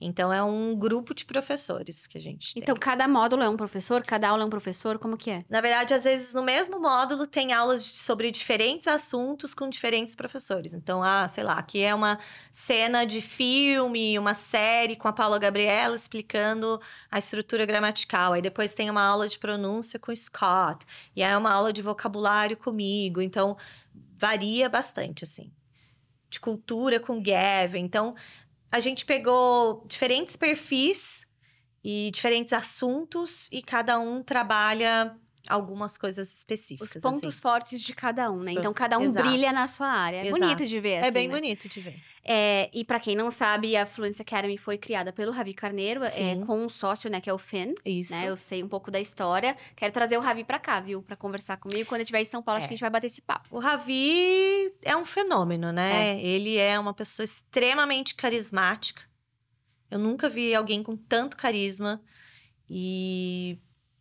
Então é um grupo de professores que a gente então, tem. Então cada módulo é um professor, cada aula é um professor, como que é? Na verdade, às vezes no mesmo módulo tem aulas sobre diferentes assuntos com diferentes professores. Então, ah, sei lá, aqui é uma cena de filme, uma série com a Paula Gabriela explicando a estrutura gramatical. Aí depois tem uma aula de pronúncia com o Scott, e aí é uma aula de vocabulário comigo. Então varia bastante assim de cultura com Gavin. Então, a gente pegou diferentes perfis e diferentes assuntos e cada um trabalha algumas coisas específicas. Os pontos assim. fortes de cada um, né? então cada um Exato. brilha na sua área. É Exato. bonito de ver, é assim, É bem né? bonito de ver. É, e para quem não sabe, a Fluency Academy foi criada pelo Ravi Carneiro, é, com um sócio, né, que é o Fen. Né? Isso. Né? Eu sei um pouco da história. Quero trazer o Ravi para cá, viu? Para conversar comigo. Quando estiver em São Paulo, acho é. que a gente vai bater esse papo. O Ravi é um fenômeno, né? É. Ele é uma pessoa extremamente carismática. Eu nunca vi alguém com tanto carisma. E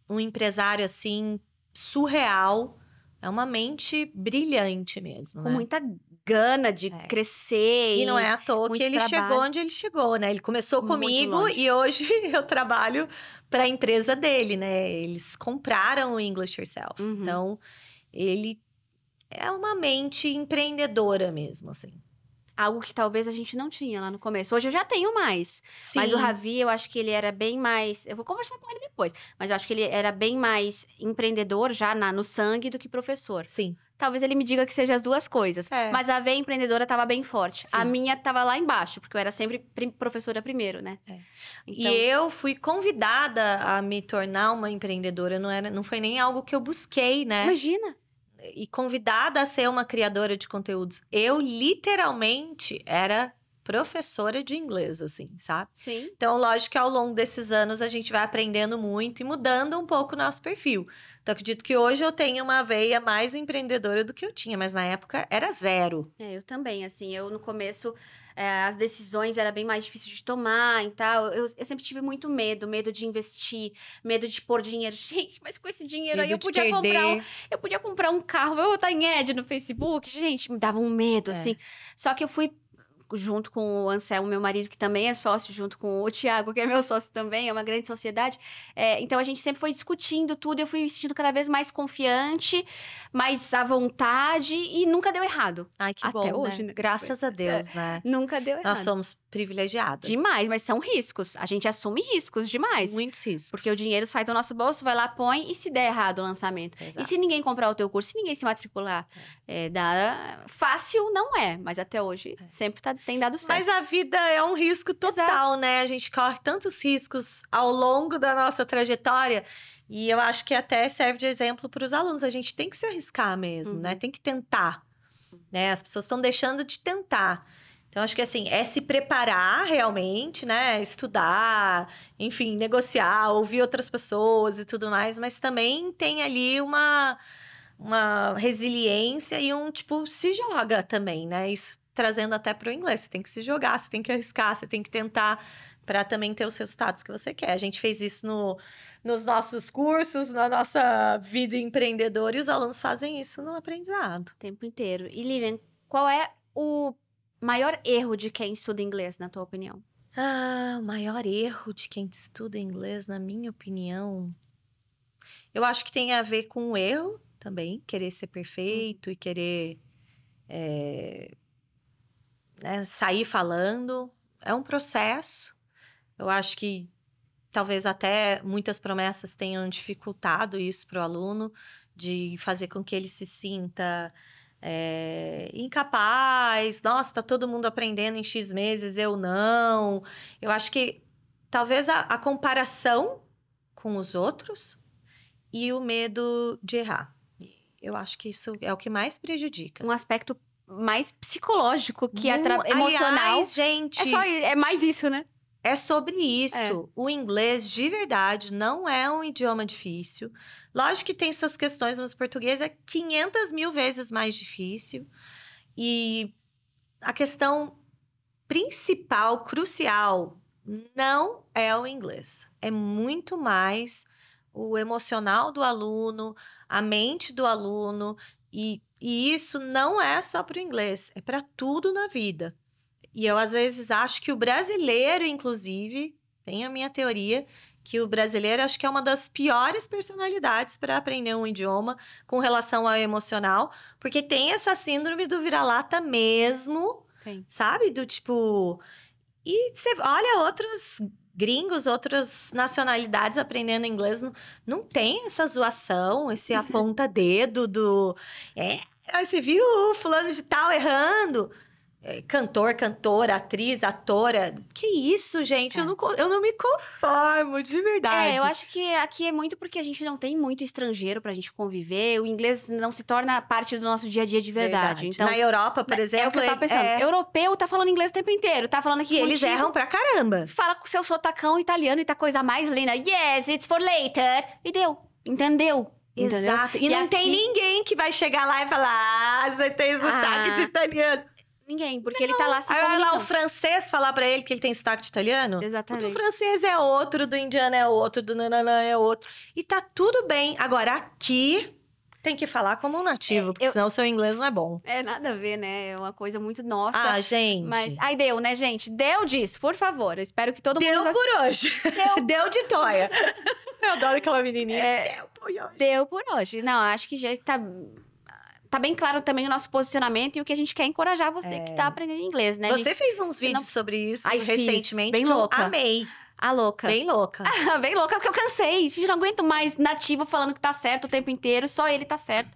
um empresário assim surreal. É uma mente brilhante mesmo. Com né? muita gana de é. crescer. E, não é à toa que ele trabalho. chegou onde ele chegou, né? Ele começou comigo e hoje eu trabalho para a empresa dele, né? Eles compraram o English Yourself. Uhum. Então, ele é uma mente empreendedora mesmo, assim algo que talvez a gente não tinha lá no começo. Hoje eu já tenho mais. Sim. Mas o Ravi, eu acho que ele era bem mais. Eu vou conversar com ele depois. Mas eu acho que ele era bem mais empreendedor já na, no sangue do que professor. Sim. Talvez ele me diga que seja as duas coisas. É. Mas a veia empreendedora estava bem forte. Sim. A minha estava lá embaixo, porque eu era sempre professora primeiro, né? É. Então... E eu fui convidada a me tornar uma empreendedora. Não, era, não foi nem algo que eu busquei, né? Imagina! e convidada a ser uma criadora de conteúdos. Eu literalmente era professora de inglês, assim, sabe? Sim. Então, lógico que ao longo desses anos a gente vai aprendendo muito e mudando um pouco o nosso perfil. Então, acredito que hoje eu tenho uma veia mais empreendedora do que eu tinha, mas na época era zero. É, eu também, assim, eu no começo é, as decisões era bem mais difícil de tomar e tal. Eu, eu, sempre tive muito medo, medo de investir, medo de pôr dinheiro. Gente, mas com esse dinheiro medo aí eu podia perder. comprar um, eu podia comprar um carro, eu vou estar em ad no Facebook. Gente, me dava um medo, é. assim. Só que eu fui junto com o Anselmo, meu marido, que também é sócio, junto com o Tiago, que é meu sócio também, é uma grande sociedade. É, então a gente sempre foi discutindo tudo, eu fui me sentindo cada vez mais confiante, mais à vontade e nunca deu errado. Ai, que Até bom, né? hoje, né? Graças a é. Deus, né? Nunca deu errado. Nós somos privilegiada. Demais, mas são riscos. A gente assume riscos demais. Muitos riscos. Porque o dinheiro sai do nosso bolso, vai lá, põe, e se der errado o lançamento? Exato. E se ninguém comprar o teu curso, se ninguém se matricular? É. É, dá... Fácil não é, mas até hoje é. sempre tá, tem dado certo. Mas a vida é um risco total, Exato. né? A gente corre tantos riscos ao longo da nossa trajetória. E eu acho que até serve de exemplo para os alunos. A gente tem que se arriscar mesmo, né? uhum. né? Tem que tentar. Né? As pessoas estão deixando de tentar. Então, acho que assim, é se preparar realmente, né? Estudar, enfim, negociar, ouvir outras pessoas e tudo mais, mas também tem ali uma, uma resiliência e um tipo, se joga também, né? Isso trazendo até para o inglês. Você tem que se jogar, você tem que arriscar, você tem que tentar para também ter os resultados que você quer. A gente fez isso no, nos nossos cursos, na nossa vida empreendedora, e os alunos fazem isso no aprendizado. O tempo inteiro. E Lilian, qual é o maior erro de quem estuda inglês, na tua opinião? Ah, o maior erro de quem estuda inglês, na minha opinião. Eu acho que tem a ver com o erro também, querer ser perfeito e querer é, né, sair falando. É um processo. Eu acho que talvez até muitas promessas tenham dificultado isso para o aluno, de fazer com que ele se sinta é, incapaz, nossa, tá todo mundo aprendendo em X meses, eu não. Eu acho que talvez a, a comparação com os outros e o medo de errar. Eu acho que isso é o que mais prejudica. Um aspecto mais psicológico que um, emocional. Aliás, gente, é só é mais isso, né? É sobre é. isso. É. O inglês, de verdade, não é um idioma difícil. Lógico que tem suas questões, mas o português é 500 mil vezes mais difícil. E a questão principal, crucial, não é o inglês. É muito mais o emocional do aluno, a mente do aluno. E, e isso não é só para o inglês, é para tudo na vida. E eu, às vezes, acho que o brasileiro, inclusive, tem a minha teoria, que o brasileiro acho que é uma das piores personalidades para aprender um idioma com relação ao emocional, porque tem essa síndrome do vira-lata mesmo, tem. sabe? Do tipo. E você olha outros gringos, outras nacionalidades aprendendo inglês, não, não tem essa zoação, esse aponta-dedo do. É, ah, você viu o fulano de tal errando. É, cantor, cantora, atriz, atora. Que isso, gente? É. Eu, não, eu não me conformo, de verdade. É, eu acho que aqui é muito porque a gente não tem muito estrangeiro pra gente conviver. O inglês não se torna parte do nosso dia a dia de verdade. verdade. Então, Na Europa, por exemplo. É o que eu tava é- pensando. É... Europeu tá falando inglês o tempo inteiro, tá falando aqui. E eles erram pra caramba. Fala com seu sotacão italiano e tá coisa mais linda. Yes, it's for later. E deu. Entendeu? Entendeu? Exato. E, e não aqui... tem ninguém que vai chegar lá e falar: ah, você tem sotaque ah. de italiano ninguém, porque não. ele tá lá se Aí ah, vai lá o francês falar para ele que ele tem sotaque italiano. Exatamente. O do francês é outro, do indiano é outro, do nananã é outro. E tá tudo bem. Agora, aqui, tem que falar como um nativo, é, porque eu... senão o seu inglês não é bom. É nada a ver, né? É uma coisa muito nossa. Ah, gente. Mas aí deu, né, gente? Deu disso, por favor. Eu espero que todo deu mundo. Deu por hoje. Deu, deu de toia. eu adoro aquela menininha. É... Deu por hoje. Deu por hoje. Não, acho que já tá tá bem claro também o nosso posicionamento e o que a gente quer encorajar você é. que tá aprendendo inglês, né? Você gente, fez uns vídeos não... sobre isso Ai, recentemente. bem louca. Amei. A ah, louca. Bem louca. bem louca, porque eu cansei. Gente, não aguento mais nativo falando que tá certo o tempo inteiro, só ele tá certo.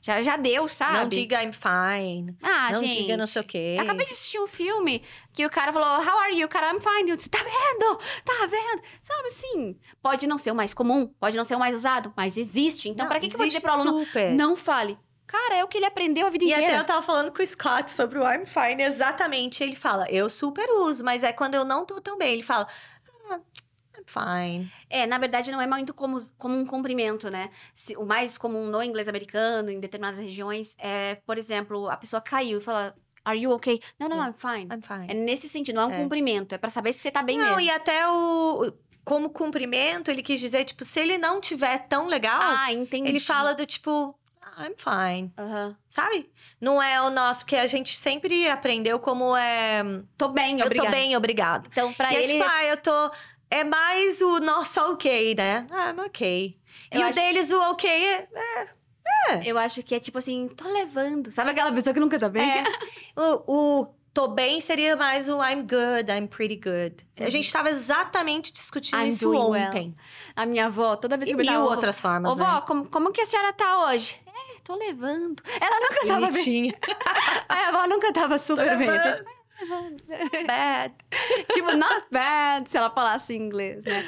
Já, já deu, sabe? Não diga I'm fine. Ah, não gente, diga não sei o quê. Acabei de assistir um filme que o cara falou, How are you? O cara, I'm fine. Eu disse, tá vendo? Tá vendo? Sabe assim? Pode não ser o mais comum, pode não ser o mais usado, mas existe. Então, não, pra que, que eu vou dizer pro aluno? Super. Não fale. Cara, é o que ele aprendeu a vida e inteira. E até eu tava falando com o Scott sobre o I'm Fine, exatamente. Ele fala, eu super uso, mas é quando eu não tô tão bem. Ele fala, ah, fine. É, na verdade, não é muito como, como um cumprimento, né? Se, o mais comum no inglês americano, em determinadas regiões, é, por exemplo, a pessoa caiu e fala. Are you okay? Não, não, I'm fine. I'm fine. É nesse sentido, não é um é. cumprimento. É para saber se você tá bem não, mesmo. Não, e até o como cumprimento, ele quis dizer, tipo, se ele não tiver tão legal, ah, entendi. ele fala do tipo, I'm fine. Uhum. Sabe? Não é o nosso, porque a gente sempre aprendeu como é. Tô bem, eu obrigada. Eu tô bem, obrigado. Então, pra e é ele. É, tipo, ah, eu tô. É mais o nosso ok, né? Ah, I'm ok. Eu e acho... o deles, o ok é... é... É. Eu acho que é tipo assim, tô levando. Sabe aquela pessoa que nunca tá bem? É. o, o, tô bem seria mais o I'm good, I'm pretty good. A gente estava exatamente discutindo I'm isso ontem. Well. A minha avó, toda vez que e eu mil outras formas, Ô, né? vó, como, como que a senhora tá hoje? É, tô levando. Ela nunca que tava bem. É, a avó nunca tava super tô bem. Bad. tipo, not bad, se ela falasse inglês, né?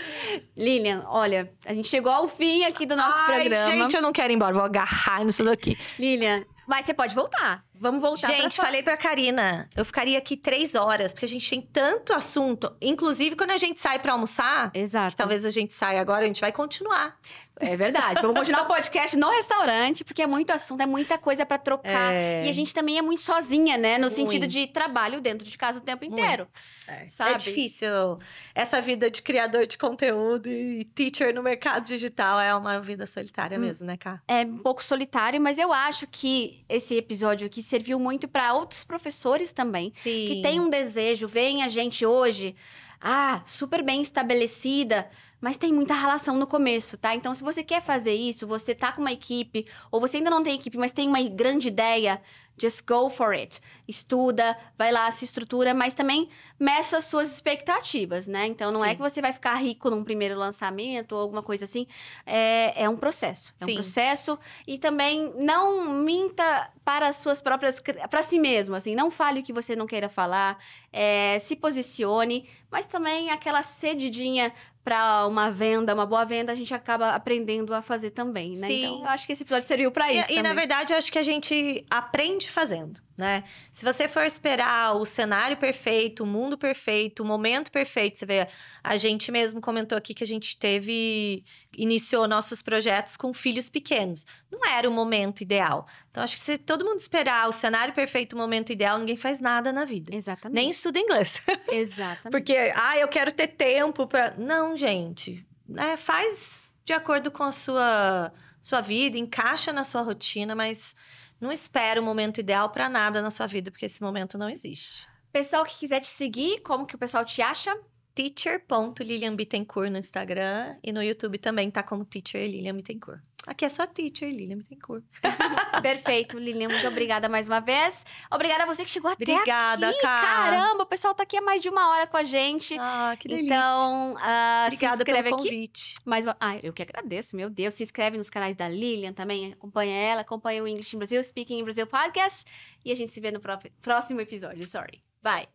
Lilian, olha, a gente chegou ao fim aqui do nosso Ai, programa. Gente, eu não quero ir embora, vou agarrar nisso daqui. Lilian, mas você pode voltar. Vamos voltar. Gente, pra falei pra Karina, eu ficaria aqui três horas, porque a gente tem tanto assunto. Inclusive, quando a gente sai pra almoçar, Exato. talvez a gente saia agora, a gente vai continuar. É verdade. Vamos continuar o podcast no restaurante, porque é muito assunto, é muita coisa para trocar. É... E a gente também é muito sozinha, né? No muito. sentido de trabalho dentro de casa o tempo inteiro. Muito. É, é, sabe? É difícil. Essa vida de criador de conteúdo e teacher no mercado digital é uma vida solitária hum. mesmo, né, Cá? É um pouco solitário, mas eu acho que esse episódio aqui serviu muito para outros professores também, Sim. que tem um desejo, veem a gente hoje, ah, super bem estabelecida, mas tem muita relação no começo, tá? Então, se você quer fazer isso, você tá com uma equipe, ou você ainda não tem equipe, mas tem uma grande ideia, just go for it estuda, vai lá, se estrutura, mas também meça suas expectativas, né? Então não é Sim. é que você vai ficar rico num primeiro lançamento ou alguma coisa assim. É, é um processo. É Sim. um processo. E também não minta para as suas próprias. para si mesmo, assim. Não fale o que você não queira falar. É, se posicione, mas também aquela cedidinha para uma venda, uma boa venda, a gente acaba aprendendo a fazer também, né? Sim. Então, eu acho que esse episódio serviu para isso. E, e na verdade, eu acho que a gente aprende fazendo, né? Se você for esperar o cenário perfeito, o mundo perfeito, o momento perfeito, você vê, a gente mesmo comentou aqui que a gente teve, iniciou nossos projetos com filhos pequenos. Não era o momento ideal. Então, acho que se todo mundo esperar o cenário perfeito, o momento ideal, ninguém faz nada na vida. Exatamente. Nem estuda inglês. Exatamente. Porque, ah, eu quero ter tempo para. Não, gente. É, faz de acordo com a sua, sua vida, encaixa na sua rotina, mas não espera o momento ideal para nada na sua vida, porque esse momento não existe. Pessoal que quiser te seguir, como que o pessoal te acha? Teacher.lilianbittencourt no Instagram e no YouTube também tá como Teacher Lilian Bittencourt. Aqui é só teacher, Lilian tem cor. Perfeito, Lilian. Muito obrigada mais uma vez. Obrigada a você que chegou até obrigada, Cara. Caramba, o pessoal tá aqui há mais de uma hora com a gente. Ah, que delícia. Então, uh, obrigada se inscreve pelo aqui. Convite. Mais uma... Ah, eu que agradeço, meu Deus. Se inscreve nos canais da Lilian também. Acompanha ela, acompanha o English in Brazil, Speaking in Brazil Podcast. E a gente se vê no próximo episódio. Sorry. Bye.